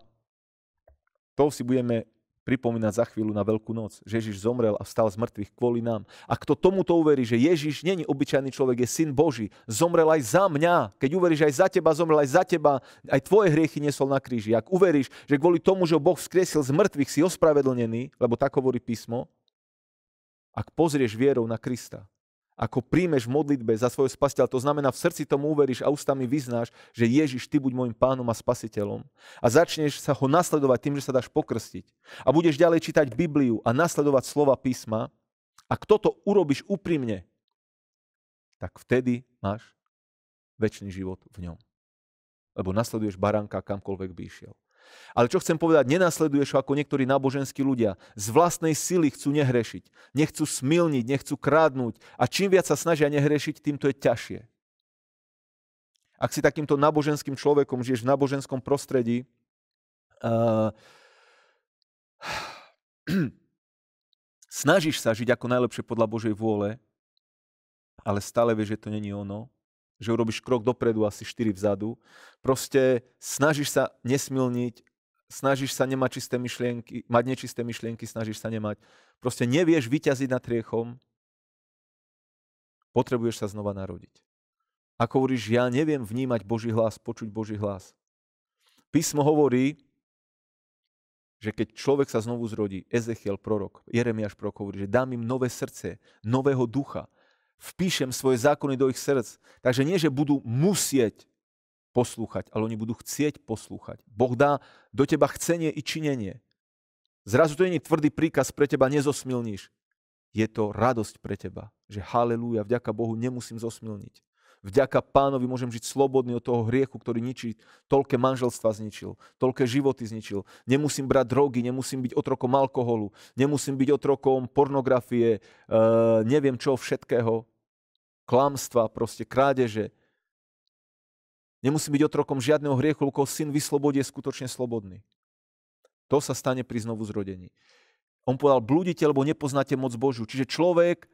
S1: to si budeme Pripomínať za chvíľu na Veľkú noc, že Ježiš zomrel a vstal z mŕtvych kvôli nám. A kto tomuto uverí, že Ježiš není obyčajný človek, je syn Boží, zomrel aj za mňa. Keď uveríš aj za teba, zomrel aj za teba, aj tvoje hriechy nesol na kríži. Ak uveríš, že kvôli tomu, že Boh vzkriesil z mŕtvych, si ospravedlnený, lebo tak hovorí písmo, ak pozrieš vierou na Krista, ako príjmeš v modlitbe za svojho spasiteľa. To znamená, v srdci tomu uveríš a ústami vyznáš, že Ježiš, ty buď môjim pánom a spasiteľom. A začneš sa ho nasledovať tým, že sa dáš pokrstiť. A budeš ďalej čítať Bibliu a nasledovať slova písma. A kto to urobíš úprimne, tak vtedy máš väčší život v ňom. Lebo nasleduješ baránka kamkoľvek by išiel. Ale čo chcem povedať, nenasleduješ ho ako niektorí náboženskí ľudia. Z vlastnej sily chcú nehrešiť. Nechcú smilniť, nechcú krádnuť. A čím viac sa snažia nehrešiť, tým to je ťažšie. Ak si takýmto náboženským človekom žiješ v náboženskom prostredí, uh, snažíš sa žiť ako najlepšie podľa Božej vôle, ale stále vieš, že to není ono, že urobíš krok dopredu asi štyri vzadu. Proste snažíš sa nesmilniť, snažíš sa nemať čisté myšlienky, mať nečisté myšlienky, snažíš sa nemať. Proste nevieš vyťaziť nad riechom, potrebuješ sa znova narodiť. Ako hovoríš, ja neviem vnímať Boží hlas, počuť Boží hlas. Písmo hovorí, že keď človek sa znovu zrodí, Ezechiel prorok, Jeremiáš prorok hovorí, že dám im nové srdce, nového ducha, vpíšem svoje zákony do ich srdc. Takže nie, že budú musieť poslúchať, ale oni budú chcieť poslúchať. Boh dá do teba chcenie i činenie. Zrazu to nie je tvrdý príkaz pre teba, nezosmilníš. Je to radosť pre teba, že haleluja, vďaka Bohu nemusím zosmilniť. Vďaka pánovi môžem žiť slobodný od toho hriechu, ktorý ničí, toľké manželstva zničil, toľké životy zničil. Nemusím brať drogy, nemusím byť otrokom alkoholu, nemusím byť otrokom pornografie, e, neviem čo všetkého, klamstva, proste krádeže. Nemusím byť otrokom žiadneho hriechu, lebo syn vyslobodí je skutočne slobodný. To sa stane pri znovu zrodení. On povedal, blúdite, lebo nepoznáte moc Božiu. Čiže človek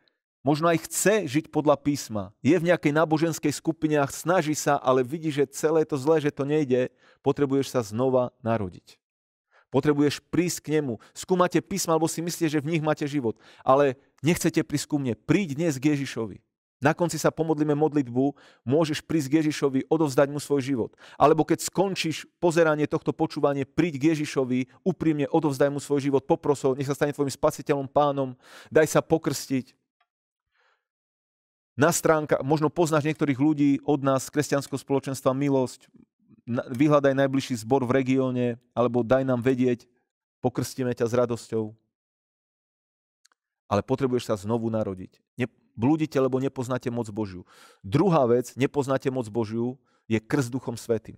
S1: možno aj chce žiť podľa písma, je v nejakej náboženskej skupine a snaží sa, ale vidí, že celé to zlé, že to nejde, potrebuješ sa znova narodiť. Potrebuješ prísť k nemu. Skúmate písma, alebo si myslíte, že v nich máte život. Ale nechcete prísť ku mne. Príď dnes k Ježišovi. Na konci sa pomodlíme modlitbu, môžeš prísť k Ježišovi, odovzdať mu svoj život. Alebo keď skončíš pozeranie tohto počúvanie, príď k Ježišovi, úprimne odovzdaj mu svoj život, poprosol, nech sa stane tvojim spasiteľom, pánom, daj sa pokrstiť, na stránka, možno poznáš niektorých ľudí od nás, kresťanského spoločenstva Milosť, vyhľadaj najbližší zbor v regióne, alebo daj nám vedieť, pokrstíme ťa s radosťou. Ale potrebuješ sa znovu narodiť. blúdite, lebo nepoznáte moc Božiu. Druhá vec, nepoznáte moc Božiu, je krst Duchom Svetým.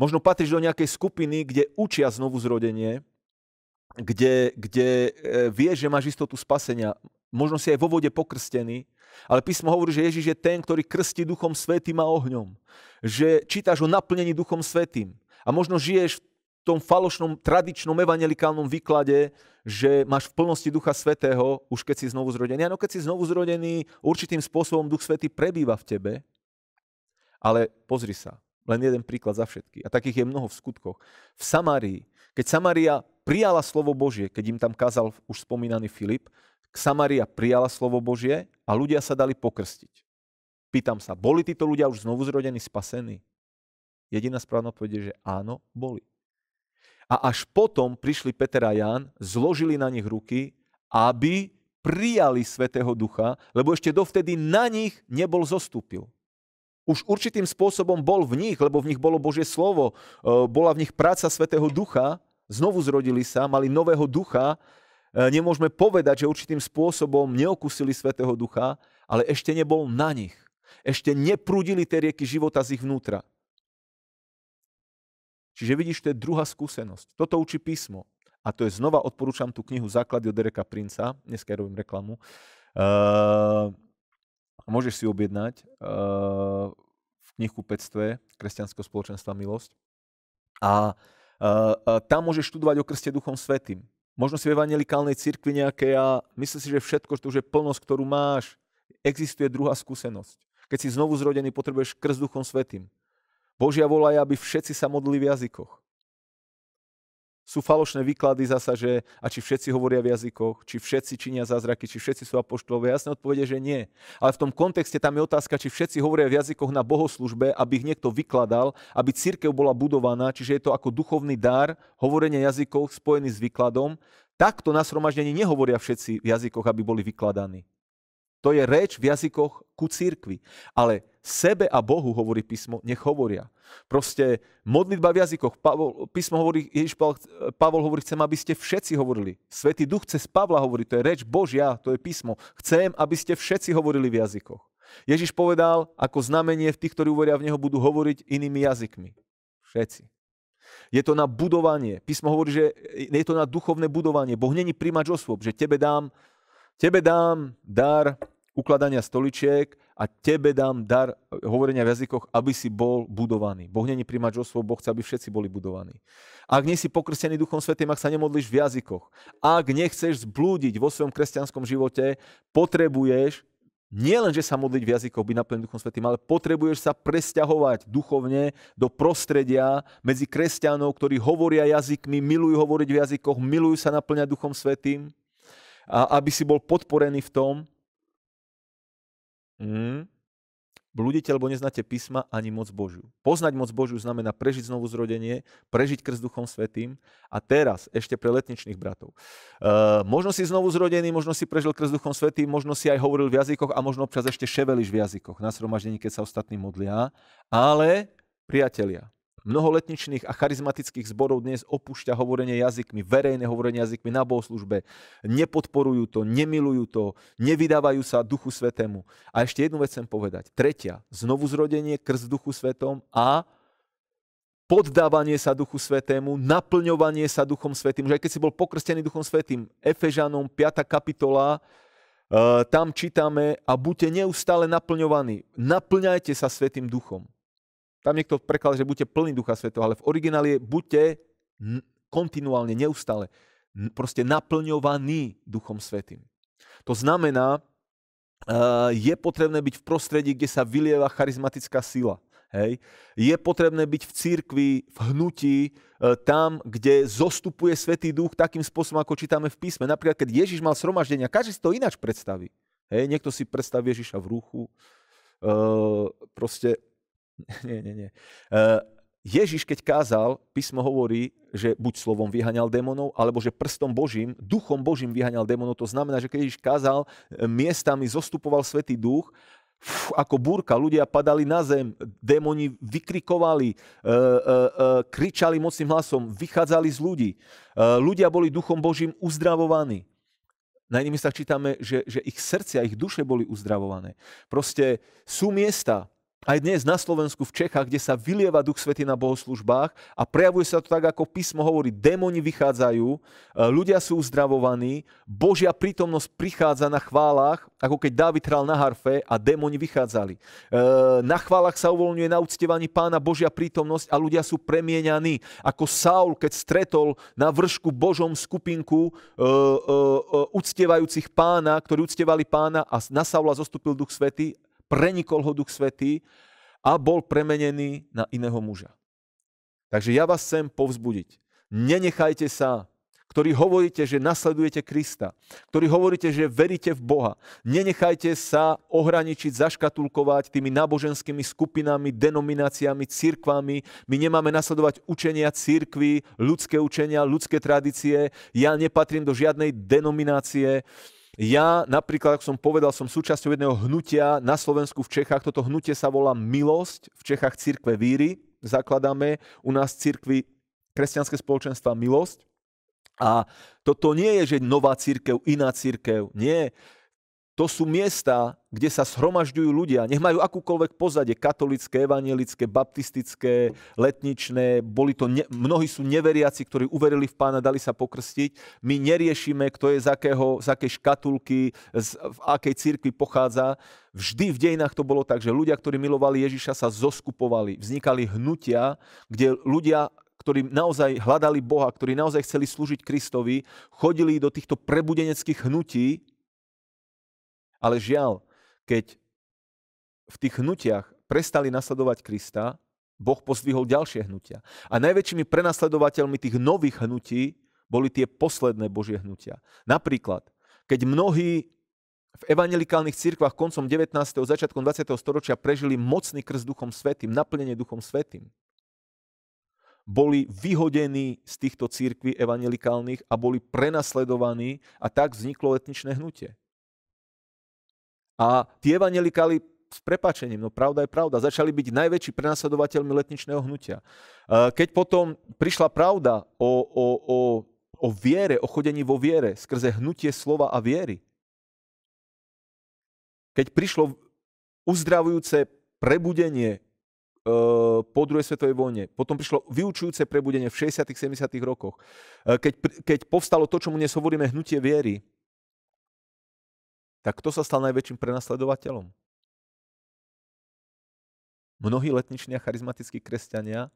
S1: Možno patríš do nejakej skupiny, kde učia znovu zrodenie, kde, kde e, vieš, že máš istotu spasenia. Možno si aj vo vode pokrstený, ale písmo hovorí, že Ježiš je ten, ktorý krstí duchom svetým a ohňom. Že čítaš o naplnení duchom svetým. A možno žiješ v tom falošnom, tradičnom, evangelikálnom výklade, že máš v plnosti Ducha Svetého, už keď si znovu zrodený. Áno, keď si znovu zrodený, určitým spôsobom Duch Svetý prebýva v tebe, ale pozri sa, len jeden príklad za všetky. A takých je mnoho v skutkoch. V Samárii, keď Samária prijala slovo Božie, keď im tam kázal už spomínaný Filip, Samaria prijala slovo Božie a ľudia sa dali pokrstiť. Pýtam sa, boli títo ľudia už znovu zrodení, spasení? Jediná správna odpoveď je, že áno, boli. A až potom prišli Peter a Ján, zložili na nich ruky, aby prijali Svetého Ducha, lebo ešte dovtedy na nich nebol zostúpil. Už určitým spôsobom bol v nich, lebo v nich bolo Božie slovo, e, bola v nich práca Svetého Ducha, znovu zrodili sa, mali nového ducha E, nemôžeme povedať, že určitým spôsobom neokusili Svetého Ducha, ale ešte nebol na nich. Ešte neprúdili tie rieky života z ich vnútra. Čiže vidíš, to je druhá skúsenosť. Toto učí písmo. A to je, znova odporúčam tú knihu Základy od Dereka Princa, dneska ja robím reklamu. Uh, môžeš si objednať uh, v Pectve Kresťanského spoločenstva Milosť. A uh, uh, tam môžeš študovať o krste Duchom Svetým možno si v evangelikálnej cirkvi nejaké a myslím si, že všetko, že to už je plnosť, ktorú máš, existuje druhá skúsenosť. Keď si znovu zrodený, potrebuješ krst Duchom Svetým. Božia volá je, aby všetci sa modlili v jazykoch sú falošné výklady zasa, že a či všetci hovoria v jazykoch, či všetci činia zázraky, či všetci sú apoštolové. Jasné odpovede, že nie. Ale v tom kontexte tam je otázka, či všetci hovoria v jazykoch na bohoslužbe, aby ich niekto vykladal, aby církev bola budovaná, čiže je to ako duchovný dar, hovorenie jazykov spojený s výkladom. Takto na shromaždení nehovoria všetci v jazykoch, aby boli vykladaní. To je reč v jazykoch ku církvi. Ale sebe a Bohu, hovorí písmo, nech hovoria. Proste modlitba v jazykoch. Pavol, písmo hovorí, Ježiš Pavol, Pavol hovorí, chcem, aby ste všetci hovorili. Svetý duch cez Pavla hovorí, to je reč Božia, to je písmo. Chcem, aby ste všetci hovorili v jazykoch. Ježiš povedal, ako znamenie v tých, ktorí uveria v Neho, budú hovoriť inými jazykmi. Všetci. Je to na budovanie. Písmo hovorí, že je to na duchovné budovanie. Boh není príjmač osôb, že tebe dám Tebe dám dar ukladania stoličiek a tebe dám dar hovorenia v jazykoch, aby si bol budovaný. Boh není príjmať osôb, Boh chce, aby všetci boli budovaní. Ak nie si pokrstený Duchom Svetým, ak sa nemodlíš v jazykoch, ak nechceš zblúdiť vo svojom kresťanskom živote, potrebuješ nielen, že sa modliť v jazykoch, byť naplnený Duchom Svetým, ale potrebuješ sa presťahovať duchovne do prostredia medzi kresťanov, ktorí hovoria jazykmi, milujú hovoriť v jazykoch, milujú sa naplňať Duchom Svetým a aby si bol podporený v tom, hmm, blúdite, lebo neznáte písma ani moc Božiu. Poznať moc Božiu znamená prežiť znovu zrodenie, prežiť krst Duchom Svetým a teraz ešte pre letničných bratov. E, možno si znovu zrodený, možno si prežil krst Duchom Svetým, možno si aj hovoril v jazykoch a možno občas ešte ševeliš v jazykoch na sromaždení, keď sa ostatní modlia, ale priatelia, Mnoho letničných a charizmatických zborov dnes opúšťa hovorenie jazykmi, verejné hovorenie jazykmi na bohoslužbe. Nepodporujú to, nemilujú to, nevydávajú sa Duchu Svetému. A ešte jednu vec chcem povedať. Tretia, znovu zrodenie, krst Duchu Svetom a poddávanie sa Duchu Svetému, naplňovanie sa Duchom Svetým. Už aj keď si bol pokrstený Duchom Svetým, Efežanom 5. kapitola, e, tam čítame a buďte neustále naplňovaní. Naplňajte sa Svetým Duchom. Tam niekto preklad, že buďte plný Ducha Svetého, ale v origináli je buďte n- kontinuálne, neustále, n- proste naplňovaní Duchom Svetým. To znamená, e, je potrebné byť v prostredí, kde sa vylieva charizmatická sila. Hej. Je potrebné byť v církvi, v hnutí, e, tam, kde zostupuje Svetý duch takým spôsobom, ako čítame v písme. Napríklad, keď Ježiš mal sromaždenia, každý si to ináč predstaví. Hej. Niekto si predstaví Ježiša v ruchu, e, proste Nie, nie, nie. E, Ježiš, keď kázal, písmo hovorí, že buď slovom vyhaňal démonov, alebo že prstom Božím, duchom Božím vyhaňal démonov. To znamená, že keď Ježiš kázal, e, miestami zostupoval Svetý duch, ako búrka, ľudia padali na zem, démoni vykrikovali, e, e, e, kričali mocným hlasom, vychádzali z ľudí. E, ľudia boli duchom Božím uzdravovaní. Na iných miestach čítame, že, že ich srdcia, ich duše boli uzdravované. Proste sú miesta, aj dnes na Slovensku, v Čechách, kde sa vylieva Duch Svety na bohoslužbách a prejavuje sa to tak, ako písmo hovorí, démoni vychádzajú, e, ľudia sú uzdravovaní, Božia prítomnosť prichádza na chválach, ako keď Dávid hral na harfe a démoni vychádzali. E, na chválach sa uvoľňuje na uctievaní pána Božia prítomnosť a ľudia sú premieňaní. Ako Saul, keď stretol na vršku Božom skupinku e, uctievajúcich pána, ktorí uctievali pána a na Saula zostúpil Duch Svety, prenikol ho Duch Svetý a bol premenený na iného muža. Takže ja vás chcem povzbudiť. Nenechajte sa, ktorí hovoríte, že nasledujete Krista, ktorí hovoríte, že veríte v Boha. Nenechajte sa ohraničiť, zaškatulkovať tými náboženskými skupinami, denomináciami, cirkvami. My nemáme nasledovať učenia církvy, ľudské učenia, ľudské tradície. Ja nepatrím do žiadnej denominácie. Ja napríklad, ako som povedal, som súčasťou jedného hnutia na Slovensku v Čechách. Toto hnutie sa volá Milosť. V Čechách církve víry zakladáme. U nás cirkvi kresťanské spoločenstva Milosť. A toto nie je, že nová církev, iná církev. Nie. To sú miesta, kde sa shromažďujú ľudia. Nech majú akúkoľvek pozadie, katolické, evangelické, baptistické, letničné. Boli to ne, mnohí sú neveriaci, ktorí uverili v pána, dali sa pokrstiť. My neriešime, kto je z, akého, z akej škatulky, z, v akej cirkvi pochádza. Vždy v dejinách to bolo tak, že ľudia, ktorí milovali Ježiša, sa zoskupovali. Vznikali hnutia, kde ľudia ktorí naozaj hľadali Boha, ktorí naozaj chceli slúžiť Kristovi, chodili do týchto prebudeneckých hnutí, ale žiaľ, keď v tých hnutiach prestali nasledovať Krista, Boh pozdvihol ďalšie hnutia. A najväčšími prenasledovateľmi tých nových hnutí boli tie posledné Božie hnutia. Napríklad, keď mnohí v evangelikálnych cirkvách koncom 19. začiatkom 20. storočia prežili mocný krst Duchom Svetým, naplnenie Duchom Svetým, boli vyhodení z týchto církví evangelikálnych a boli prenasledovaní a tak vzniklo etničné hnutie. A tie evangelikali s prepačením, no pravda je pravda, začali byť najväčší prenasledovateľmi letničného hnutia. E, keď potom prišla pravda o, o, o, o viere, o chodení vo viere skrze hnutie slova a viery, keď prišlo uzdravujúce prebudenie e, po druhej svetovej vojne. Potom prišlo vyučujúce prebudenie v 60. 70. rokoch. E, keď, keď povstalo to, čo mu dnes hovoríme hnutie viery, tak kto sa stal najväčším prenasledovateľom? Mnohí letniční a charizmatickí kresťania, eh,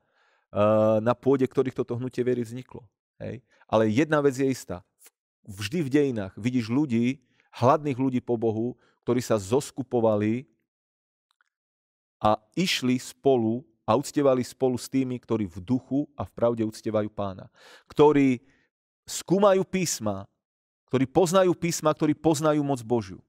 S1: na pôde ktorých toto hnutie viery vzniklo. Hej. Ale jedna vec je istá. Vždy v dejinách vidíš ľudí, hladných ľudí po Bohu, ktorí sa zoskupovali a išli spolu a uctievali spolu s tými, ktorí v duchu a v pravde uctievajú pána. Ktorí skúmajú písma ktorí poznajú písma, ktorí poznajú moc Božiu.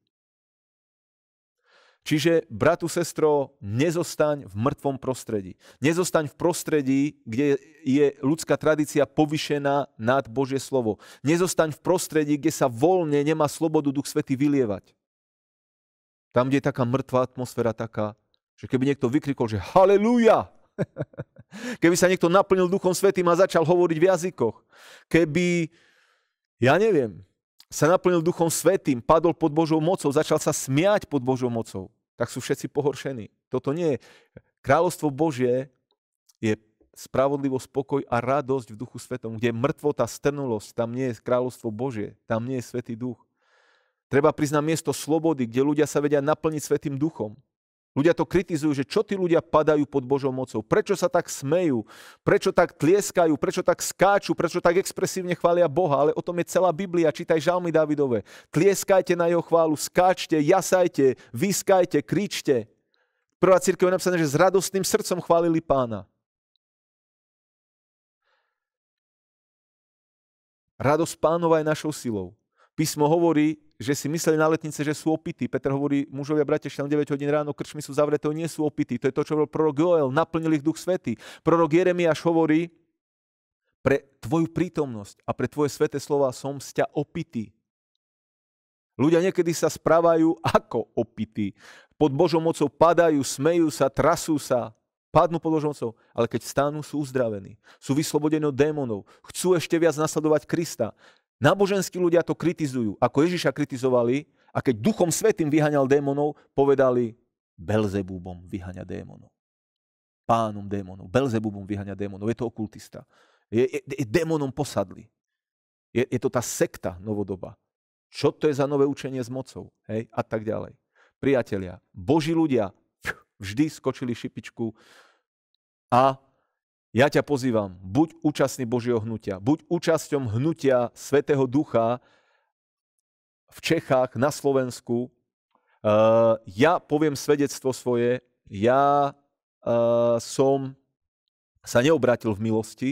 S1: Čiže, bratu, sestro, nezostaň v mŕtvom prostredí. Nezostaň v prostredí, kde je ľudská tradícia povyšená nad Božie slovo. Nezostaň v prostredí, kde sa voľne nemá slobodu Duch Svety vylievať. Tam, kde je taká mŕtva atmosféra, taká, že keby niekto vykrikol, že haleluja, keby sa niekto naplnil Duchom Svetým a začal hovoriť v jazykoch, keby, ja neviem, sa naplnil Duchom Svetým, padol pod Božou mocou, začal sa smiať pod Božou mocou, tak sú všetci pohoršení. Toto nie je. Kráľovstvo Božie je spravodlivosť, spokoj a radosť v Duchu Svetom. Kde je mŕtvota, strnulosť, tam nie je kráľovstvo Božie, tam nie je Svetý Duch. Treba priznať miesto slobody, kde ľudia sa vedia naplniť Svetým Duchom. Ľudia to kritizujú, že čo tí ľudia padajú pod Božou mocou, prečo sa tak smejú, prečo tak tlieskajú, prečo tak skáču, prečo tak expresívne chvália Boha, ale o tom je celá Biblia, čítaj žalmy Davidové. Tlieskajte na jeho chválu, skáčte, jasajte, vyskajte, kričte. Prvá církev je napísané, že s radostným srdcom chválili pána. Radosť pánova je našou silou. Písmo hovorí, že si mysleli na letnice, že sú opití. Peter hovorí, mužovia, bratia, 9 hodín ráno, krčmi sú zavreté, nie sú opití. To je to, čo hovoril prorok Joel, naplnil ich duch svety. Prorok Jeremiáš hovorí, pre tvoju prítomnosť a pre tvoje sveté slova som z ťa Ľudia niekedy sa správajú ako opití. Pod Božou mocou padajú, smejú sa, trasú sa, padnú pod Božou mocou, ale keď stanú, sú uzdravení. Sú vyslobodení od démonov. Chcú ešte viac nasledovať Krista. Náboženskí ľudia to kritizujú, ako Ježiša kritizovali a keď duchom svetým vyhaňal démonov, povedali, Belzebubom vyhaňa démonov. Pánom démonov. Belzebubom vyhaňa démonov. Je to okultista. Je, je, je démonom posadli. Je, je to tá sekta novodoba. Čo to je za nové učenie s mocou? Hej? A tak ďalej. Priatelia, boží ľudia vždy skočili šipičku a ja ťa pozývam, buď účastný Božieho hnutia, buď účasťom hnutia Svetého Ducha v Čechách, na Slovensku. ja poviem svedectvo svoje, ja som sa neobratil v milosti,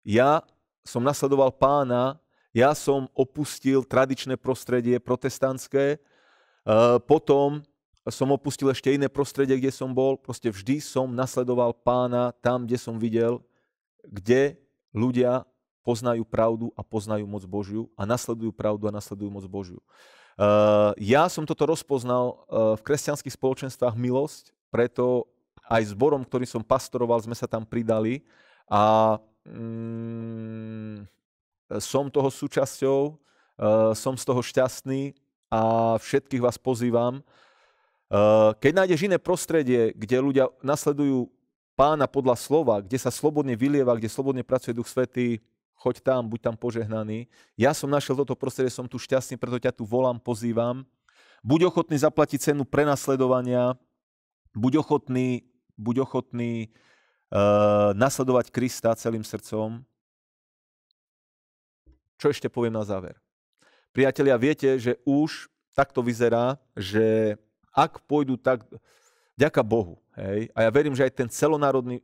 S1: ja som nasledoval pána, ja som opustil tradičné prostredie protestantské, potom som opustil ešte iné prostredie, kde som bol. Proste vždy som nasledoval pána tam, kde som videl, kde ľudia poznajú pravdu a poznajú moc Božiu a nasledujú pravdu a nasledujú moc Božiu. Eh, ja som toto rozpoznal eh, v kresťanských spoločenstvách milosť, preto aj zborom, ktorý som pastoroval, sme sa tam pridali a mm, som toho súčasťou, eh, som z toho šťastný a všetkých vás pozývam, Eh, keď nájdeš iné prostredie, kde ľudia nasledujú pána podľa slova, kde sa slobodne vylieva, kde slobodne pracuje Duch Svetý, choď tam, buď tam požehnaný. Ja som našiel toto prostredie, som tu šťastný, preto ťa tu volám, pozývam. Buď ochotný zaplatiť cenu prenasledovania, buď ochotný, buď ochotný uh, nasledovať Krista celým srdcom. Čo ešte poviem na záver? Priatelia, viete, že už takto vyzerá, že ak pôjdu tak, ďaká Bohu. Hej. A ja verím, že aj ten celonárodný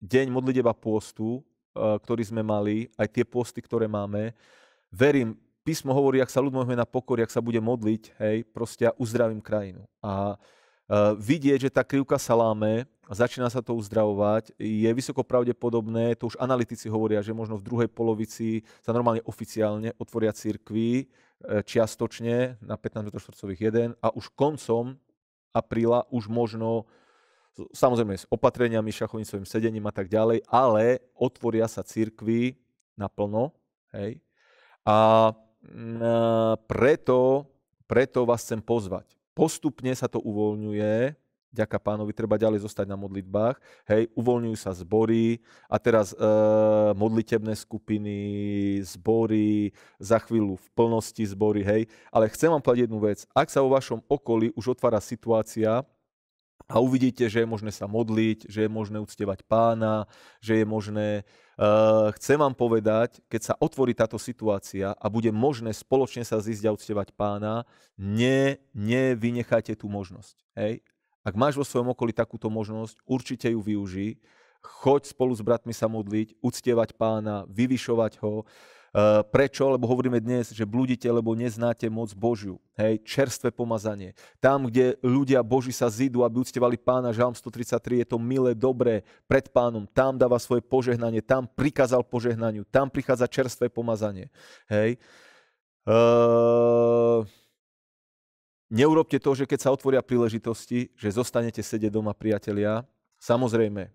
S1: deň modliteba postu, e, ktorý sme mali, aj tie posty, ktoré máme, verím, písmo hovorí, ak sa ľud môžeme na pokor, ak sa bude modliť, hej, proste ja uzdravím krajinu. A Uh, vidieť, že tá krivka sa láme, začína sa to uzdravovať, je vysoko pravdepodobné, to už analytici hovoria, že možno v druhej polovici sa normálne oficiálne otvoria církvy, E, čiastočne na 15 m štvorcových jeden a už koncom apríla už možno samozrejme s opatreniami, šachovnicovým sedením a tak ďalej, ale otvoria sa církvy naplno. Hej? A mm, e, preto, preto vás chcem pozvať. Postupne sa to uvoľňuje, ďaká pánovi, treba ďalej zostať na modlitbách. Hej, uvoľňujú sa zbory a teraz e, modlitebné skupiny, zbory, za chvíľu v plnosti zbory, hej. Ale chcem vám povedať jednu vec. Ak sa vo vašom okolí už otvára situácia, a uvidíte, že je možné sa modliť, že je možné uctievať pána, že je možné... e, chcem vám povedať, keď sa otvorí táto situácia a bude možné spoločne sa zísť a uctievať pána, ne, nevynechajte tú možnosť. Hej? Ak máš vo svojom okolí takúto možnosť, určite ju využij. Choď spolu s bratmi sa modliť, uctievať pána, vyvyšovať ho. E, prečo? Lebo hovoríme dnes, že blúdite, lebo neznáte moc Božiu. Hej, čerstvé pomazanie. Tam, kde ľudia Boží sa zidú, aby uctievali pána, Žalm 133, je to milé, dobré pred pánom. Tam dáva svoje požehnanie, tam prikázal požehnaniu, tam prichádza čerstvé pomazanie. Hej. Uh... Neurobte to, že keď sa otvoria príležitosti, že zostanete sedieť doma, priatelia. Samozrejme,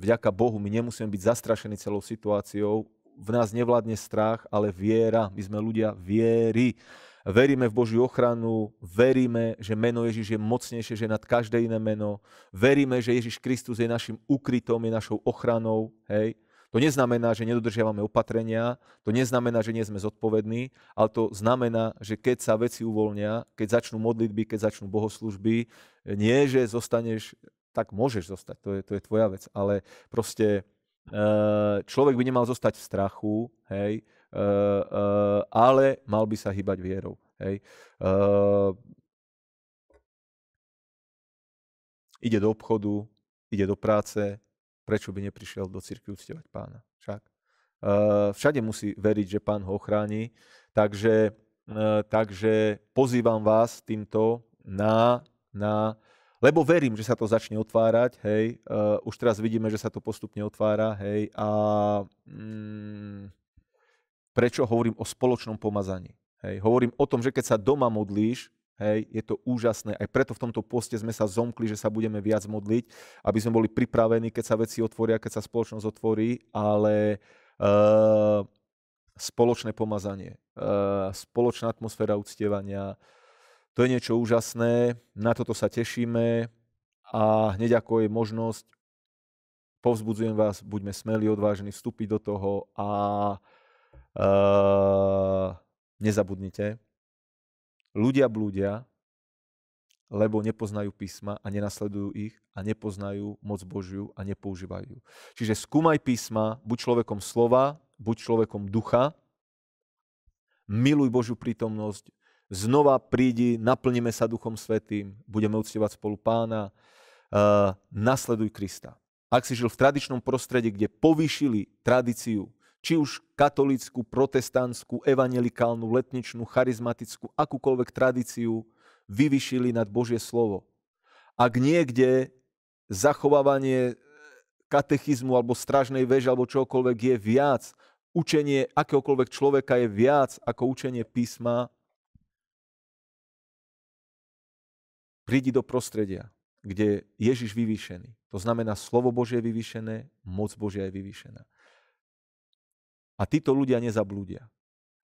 S1: vďaka Bohu, my nemusíme byť zastrašení celou situáciou. V nás nevládne strach, ale viera. My sme ľudia viery. Veríme v Božiu ochranu, veríme, že meno Ježiš je mocnejšie, že nad každé iné meno. Veríme, že Ježiš Kristus je našim ukrytom, je našou ochranou. Hej. To neznamená, že nedodržiavame opatrenia, to neznamená, že nie sme zodpovední, ale to znamená, že keď sa veci uvoľnia, keď začnú modlitby, keď začnú bohoslužby, nie, že zostaneš, tak môžeš zostať, to je, to je tvoja vec, ale proste eh, človek by nemal zostať v strachu, hej, eh, eh, ale mal by sa hýbať vierou. Hej. Ide do obchodu, ide do práce, Prečo by neprišiel do cirkvi uctievať pána? Však. Eh, všade musí veriť, že pán ho ochráni. Takže, eh, takže pozývam vás týmto na, na lebo verím, že sa to začne otvárať, hej, eh, už teraz vidíme, že sa to postupne otvára, hej, a mm, prečo hovorím o spoločnom pomazaní, hej, hovorím o tom, že keď sa doma modlíš, Hej, je to úžasné. Aj preto v tomto poste sme sa zomkli, že sa budeme viac modliť, aby sme boli pripravení, keď sa veci otvoria, keď sa spoločnosť otvorí, ale uh, spoločné pomazanie, uh, spoločná atmosféra uctievania, to je niečo úžasné, na toto sa tešíme a hneď ako je možnosť, povzbudzujem vás, buďme smeli odvážení, vstúpiť do toho a uh, nezabudnite, Ľudia blúdia, lebo nepoznajú písma a nenasledujú ich a nepoznajú moc Božiu a nepoužívajú Čiže skúmaj písma, buď človekom slova, buď človekom ducha, miluj Božiu prítomnosť, znova prídi, naplníme sa Duchom Svetým, budeme uctievať spolu pána, eh, nasleduj Krista. Ak si žil v tradičnom prostredí, kde povýšili tradíciu či už katolickú, protestantskú, evangelikálnu, letničnú, charizmatickú, akúkoľvek tradíciu vyvyšili nad Božie slovo. Ak niekde zachovávanie e, katechizmu alebo stražnej väže alebo čokoľvek je viac, učenie akéhokoľvek človeka je viac ako učenie písma, prídi do prostredia, kde Ježiš vyvýšený. To znamená, slovo Božie je vyvýšené, moc Božia je vyvýšená. A títo ľudia nezablúdia.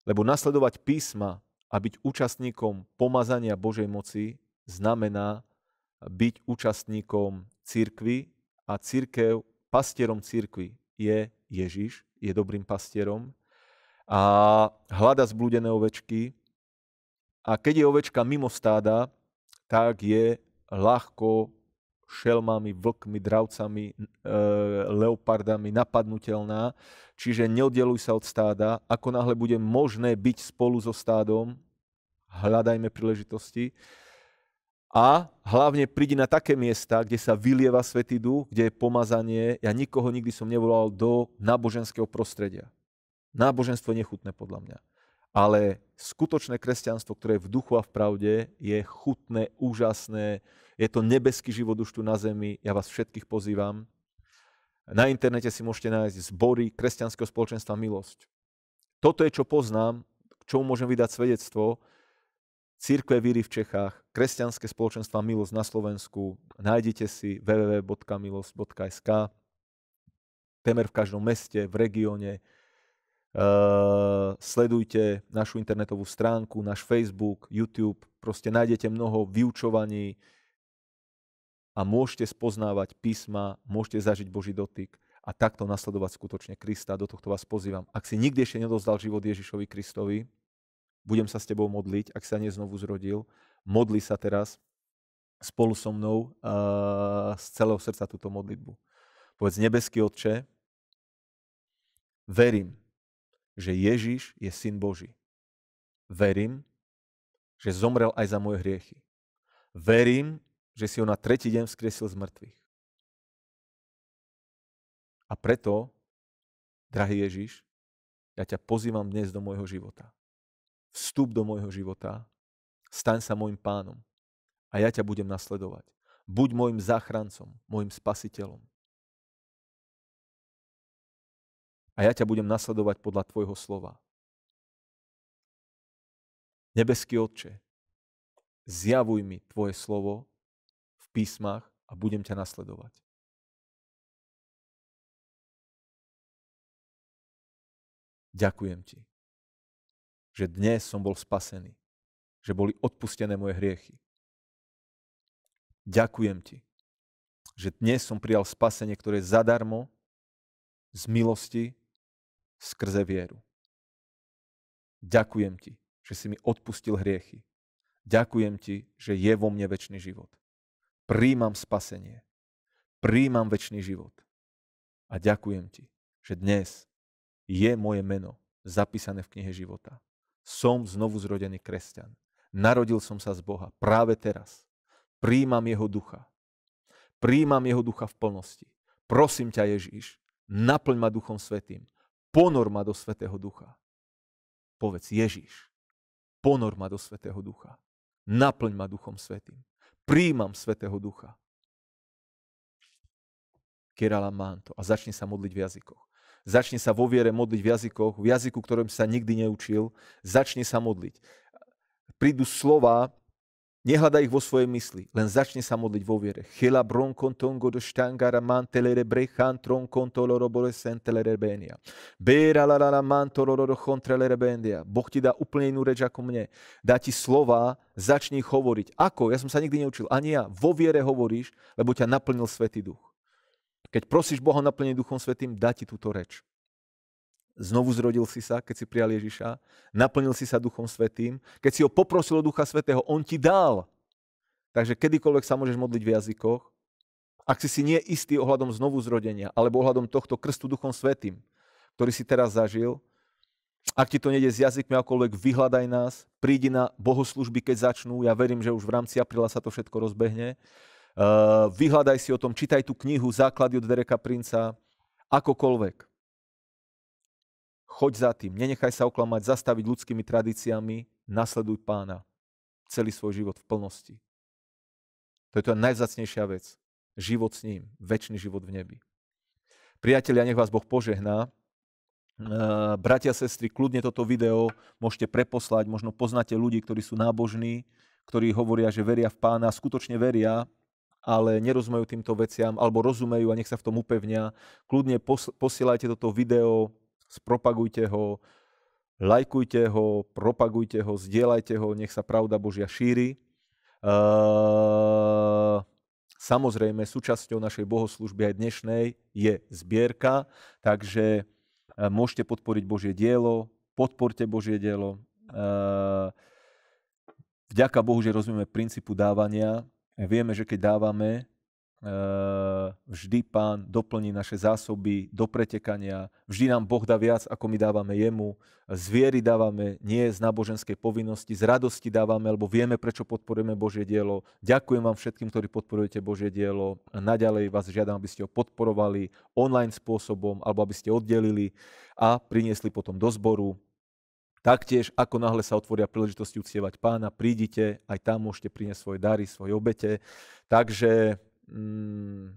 S1: Lebo nasledovať písma a byť účastníkom pomazania Božej moci znamená byť účastníkom církvy a církev, pastierom církvy je Ježiš, je dobrým pastierom a hľada zblúdené ovečky. A keď je ovečka mimo stáda, tak je ľahko šelmami, vlkmi, dravcami, e, leopardami napadnutelná. Čiže neoddeluj sa od stáda. Ako náhle bude možné byť spolu so stádom, hľadajme príležitosti. A hlavne prídi na také miesta, kde sa vylieva Svetý Duch, kde je pomazanie. Ja nikoho nikdy som nevolal do náboženského prostredia. Náboženstvo je nechutné podľa mňa. Ale skutočné kresťanstvo, ktoré je v duchu a v pravde, je chutné, úžasné, je to nebeský život už tu na zemi. Ja vás všetkých pozývam. Na internete si môžete nájsť zbory kresťanského spoločenstva Milosť. Toto je, čo poznám, k čo môžem vydať svedectvo. Církve víry v Čechách, kresťanské spoločenstva Milosť na Slovensku. Nájdete si www.milosť.sk Temer v každom meste, v regióne, eh, sledujte našu internetovú stránku, náš Facebook, YouTube, proste nájdete mnoho vyučovaní, a môžete spoznávať písma, môžete zažiť Boží dotyk a takto nasledovať skutočne Krista. Do tohto vás pozývam. Ak si nikdy ešte nedozdal život Ježišovi Kristovi, budem sa s tebou modliť, ak sa neznovu zrodil. Modli sa teraz spolu so mnou uh, z celého srdca túto modlitbu. Povedz, nebeský Otče, verím, že Ježiš je Syn Boží. Verím, že zomrel aj za moje hriechy. Verím, že si ho na tretí deň vzkriesil z mŕtvych. A preto, drahý Ježiš, ja ťa pozývam dnes do môjho života. Vstup do môjho života, staň sa môjim pánom a ja ťa budem nasledovať. Buď môjim záchrancom, môjim spasiteľom. A ja ťa budem nasledovať podľa tvojho slova. Nebeský Otče, zjavuj mi tvoje slovo písmach a budem ťa nasledovať. Ďakujem ti, že dnes som bol spasený, že boli odpustené moje hriechy. Ďakujem ti, že dnes som prijal spasenie, ktoré je zadarmo, z milosti, skrze vieru. Ďakujem ti, že si mi odpustil hriechy. Ďakujem ti, že je vo mne väčší život. Príjmam spasenie. Príjmam väčší život. A ďakujem ti, že dnes je moje meno zapísané v knihe života. Som znovu zrodený kresťan. Narodil som sa z Boha práve teraz. Príjmam jeho ducha. Príjmam jeho ducha v plnosti. Prosím ťa, Ježiš, naplň ma duchom svetým. Ponor ma do svetého ducha. Povedz, Ježiš, ponor ma do svetého ducha. Naplň ma duchom svetým príjmam Svetého Ducha. Kerala manto a začne sa modliť v jazykoch. Začne sa vo viere modliť v jazykoch, v jazyku, ktorým sa nikdy neučil. Začne sa modliť. Prídu slova, Nehľadaj ich vo svojej mysli, len začne sa modliť vo viere. Chila bron kontongo do štangara mantelere brechan tron kontoloro boresen telerebenia. Bera la la la mantororo contrelerebendia. Boh ti dá úplne inú reč ako mne. Dá ti slova, začni ich hovoriť. Ako? Ja som sa nikdy neučil. Ani ja. Vo viere hovoríš, lebo ťa naplnil Svetý Duch. Keď prosíš Boha naplniť Duchom Svetým, dá ti túto reč. Znovu zrodil si sa, keď si prijal Ježiša, naplnil si sa Duchom Svetým, keď si ho poprosil o Ducha Svetého, on ti dal. Takže kedykoľvek sa môžeš modliť v jazykoch, ak si si nie istý ohľadom znovu zrodenia, alebo ohľadom tohto krstu Duchom Svetým, ktorý si teraz zažil, ak ti to nejde s jazykmi akoľvek vyhľadaj nás, prídi na bohoslužby, keď začnú. Ja verím, že už v rámci apríla sa to všetko rozbehne. Uh, vyhľadaj si o tom, čítaj tú knihu Základy od Dereka Princa, akokoľvek. Choď za tým, nenechaj sa oklamať, zastaviť ľudskými tradíciami, nasleduj pána celý svoj život v plnosti. To je to najzacnejšia vec. Život s ním, väčší život v nebi. Priatelia, nech vás Boh požehná. Bratia, sestry, kľudne toto video môžete preposlať, možno poznáte ľudí, ktorí sú nábožní, ktorí hovoria, že veria v pána, skutočne veria, ale nerozumejú týmto veciam, alebo rozumejú a nech sa v tom upevnia. Kľudne posielajte toto video Spropagujte ho, lajkujte ho, propagujte ho, zdieľajte ho, nech sa pravda Božia šíri. Uh, samozrejme, súčasťou našej bohoslužby aj dnešnej je zbierka, takže môžete podporiť Božie dielo, podporte Božie dielo. Uh, vďaka Bohu, že rozumieme princípu dávania. Vieme, že keď dávame, Eh, vždy pán doplní naše zásoby do pretekania, vždy nám Boh dá viac, ako my dávame jemu, z viery dávame, nie z náboženskej povinnosti, z radosti dávame, lebo vieme, prečo podporujeme Božie dielo. Ďakujem vám všetkým, ktorí podporujete Božie dielo. Naďalej vás žiadam, aby ste ho podporovali online spôsobom, alebo aby ste oddelili a priniesli potom do zboru. Taktiež, ako náhle sa otvoria príležitosti uctievať pána, prídite, aj tam môžete priniesť svoje dary, svoje obete. Takže mm,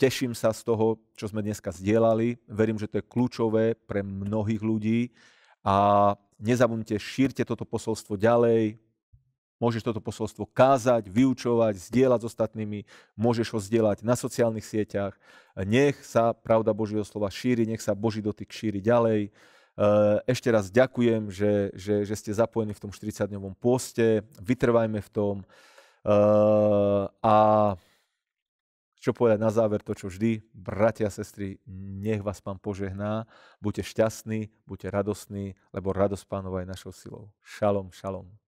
S1: teším sa z toho, čo sme dneska zdieľali. Verím, že to je kľúčové pre mnohých ľudí. A nezabudnite, šírte toto posolstvo ďalej. Môžeš toto posolstvo kázať, vyučovať, zdieľať s ostatnými. Môžeš ho zdieľať na sociálnych sieťach. Nech sa pravda Božieho slova šíri, nech sa Boží dotyk šíri ďalej. Eh, ešte raz ďakujem, že, že, že ste zapojení v tom 40-dňovom pôste. Vytrvajme v tom. Eh, a čo povedať na záver, to čo vždy. Bratia a sestry, nech vás Pán požehná. Buďte šťastní, buďte radosní, lebo radosť Pánova je našou silou. Šalom, šalom.